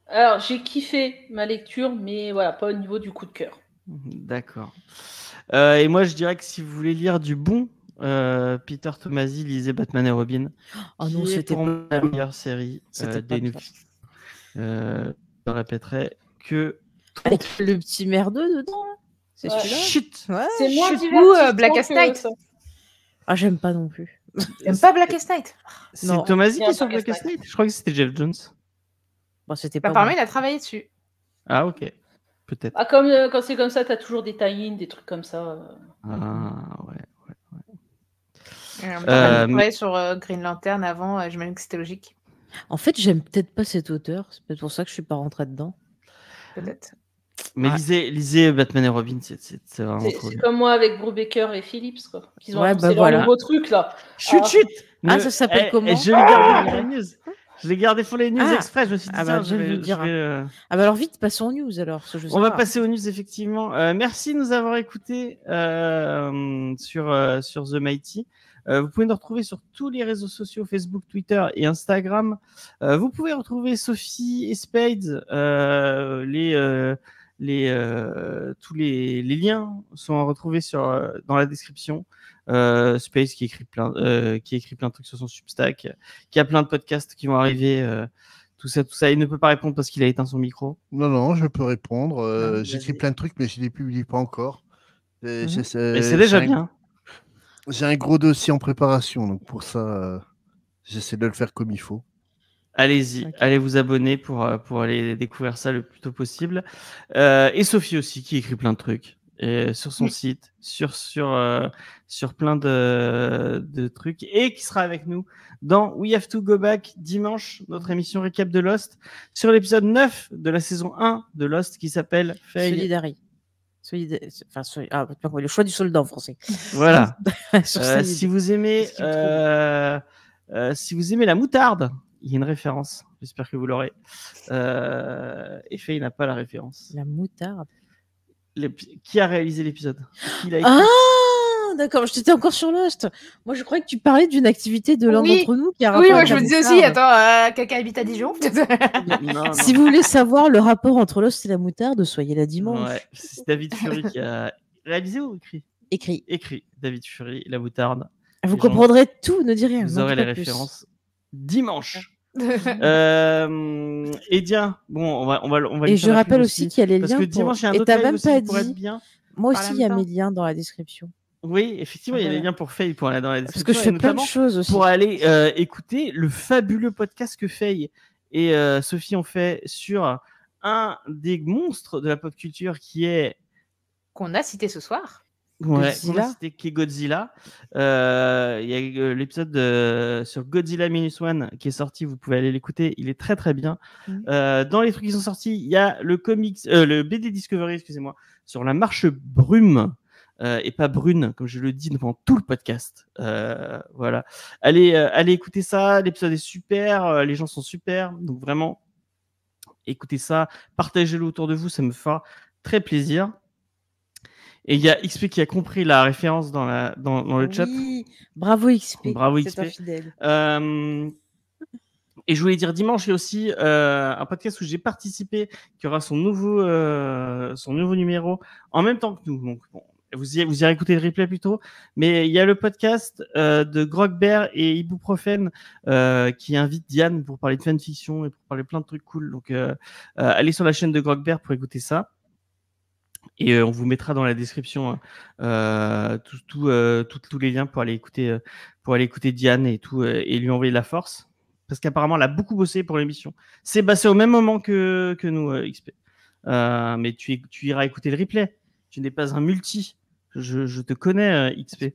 Alors, j'ai kiffé ma lecture, mais voilà, pas au niveau du coup de cœur. D'accord. Euh, et moi, je dirais que si vous voulez lire du bon, euh, Peter Tomasi lisez Batman et Robin. Oh non, c'était la meilleure série euh, des dans euh, je répéterai que. Avec le petit merdeux dedans, C'est celui-là Chut ouais, C'est moins du euh, Black euh, Night Ah, j'aime pas non plus. J'aime [laughs] pas Black Night C'est Tomasi qui sort Black Night Je crois que c'était Jeff Jones. Bon, bah, c'était bah, pas. Apparemment, il a travaillé dessus. Ah, ok peut-être. Ah, comme, euh, quand c'est comme ça, tu as toujours des tie des trucs comme ça. Ah, ouais, ouais, ouais. Euh, euh sur euh, Green Lantern avant, je j'imagine que c'était logique. En fait, j'aime peut-être pas cette auteur, c'est peut-être pour ça que je suis pas rentré dedans. Peut-être. Mais lisez, Batman et Robin, c'est vraiment C'est comme moi avec Brubaker et Philips, quoi. Qu le ont bah truc, là. Chut, ah. chut Ah, ça s'appelle eh, comment eh, Je vais garder la news. Hein je l'ai gardé pour les news ah. Express. Je me suis dit, ah bah, je, vais, dire. Euh, ah bah alors vite, passons aux news alors. Je On va passer aux news effectivement. Euh, merci de nous avoir écoutés euh, sur, sur The Mighty. vous pouvez nous retrouver sur tous les réseaux sociaux Facebook, Twitter et Instagram. vous pouvez retrouver Sophie et Spades, les les, euh, tous les, liens sont à retrouver sur, euh, dans la description. Euh, Space qui écrit, plein, qui écrit plein de trucs sur son Substack, qui a plein de podcasts qui vont arriver, tout ça, tout ça. Il ne peut pas répondre parce qu'il a éteint son micro. Non, non, je peux répondre. Ah, j'écris plein de trucs, mais je ne les publie pas encore. C'est mhm. déjà bien. J'ai un gros dossier en préparation, donc pour ça, j'essaie de le faire comme il faut. Allez-y, allez vous abonner pour, euh, pour aller découvrir ça le plus tôt possible. Euh, et Sophie aussi, qui écrit plein de trucs et euh, sur son site, sur, sur, sur plein de, de, trucs, et qui sera avec nous dans We Have to Go Back dimanche, notre émission récap de Lost, sur l'épisode 9 de la saison 1 de Lost qui s'appelle Enfin, ah, le choix du soldat en français. Voilà. [laughs] si vous aimez, si vous aimez la moutarde, il y a une référence. J'espère que vous l'aurez. Euh, Effet, il n'a pas la référence. La moutarde. Qui a réalisé l'épisode Ah D'accord, je t'étais encore sur Lost. Moi, je croyais que tu parlais d'une activité de l'un d'entre nous qui a Oui, moi, je me disais aussi, attends, euh, quelqu'un habite à Dijon Si vous voulez savoir le rapport entre Lost et la moutarde, soyez là dimanche. c'est David Fury qui a réalisé ou écrit Écrit. Écrit. David Fury, la moutarde. Vous comprendrez tout, ne dis rien. Vous aurez les références dimanche. [laughs] Euh, et bien, bon, on va, on va, on va Et je rappelle aussi qu'il y a les liens. Parce que dimanche, il y a un et t'as même pas dit. Bien. Moi aussi, il y a mes liens dans la description. Oui, effectivement, il y a les liens pour Faye pour aller dans la description. Parce que je fais plein de choses aussi. Pour aller euh, écouter le fabuleux podcast que Faye et euh, Sophie ont fait sur un des monstres de la pop culture qui est. Qu'on a cité ce soir. Ouais, c'était qui Godzilla. Euh, il y a euh, l'épisode euh, sur Godzilla Minus One qui est sorti, vous pouvez aller l'écouter, il est très très bien. dans les trucs qui sont sortis, il y a le comics, le BD Discovery, excusez-moi, sur la marche brume. et pas brune, comme je le dis devant tout le podcast. voilà. Allez, allez écouter ça. L'épisode est super. les gens sont super. Donc vraiment, écoutez ça. Partagez-le autour de vous. Ça me fera très plaisir. Et il y a XP qui a compris la référence dans, la, dans, le oui. chat. Bravo XP. Bravo XP. Euh, et je voulais dire dimanche, il y a aussi euh, un podcast où j'ai participé qui aura son nouveau, euh, son nouveau numéro en même temps que nous. Donc, bon, vous, y, vous irez écouter le replay plutôt. Mais il y a le podcast de Grogbert et Ibuprofène qui invite Diane pour parler de fanfiction et pour parler plein de trucs cool. Donc allez sur la chaîne de grogbert pour écouter ça. Et euh, on vous mettra dans la description hein, euh, euh tous les liens pour aller écouter, euh, pour aller écouter Diane et, tout, et lui envoyer de la force. Parce qu'apparemment, elle a beaucoup bossé pour l'émission. C'est au même moment que, que nous, XP. mais tu, tu, iras écouter le replay. Tu n'es pas un multi. Je, je te connais, XP.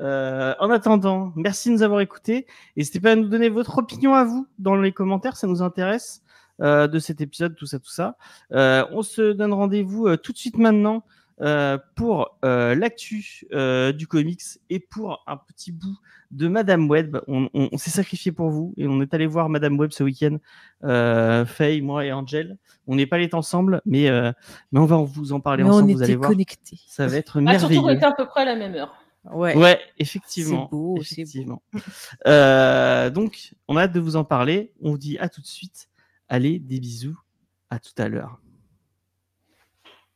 en attendant, merci de nous avoir écoutés. N'hésitez pas à nous donner votre opinion à vous dans les commentaires. Ça nous intéresse. Euh, de cet épisode, tout ça, tout ça. Euh, on se donne rendez-vous euh, tout de suite maintenant pour l'actu du comics et pour un petit bout de Madame Web. On, s'est sacrifié pour vous et on est allé voir Madame Web ce week-end, Faye, moi et Angel. On n'est pas allés ensemble, mais, on va vous en parler ensemble. vous allez connectés. Ça va être ah, merveilleux. on était à peu près à la même heure. Ouais. ouais, effectivement. C'est beau, donc, on a hâte de vous en parler. On vous dit à tout de suite. Allez, des bisous, à tout à l'heure.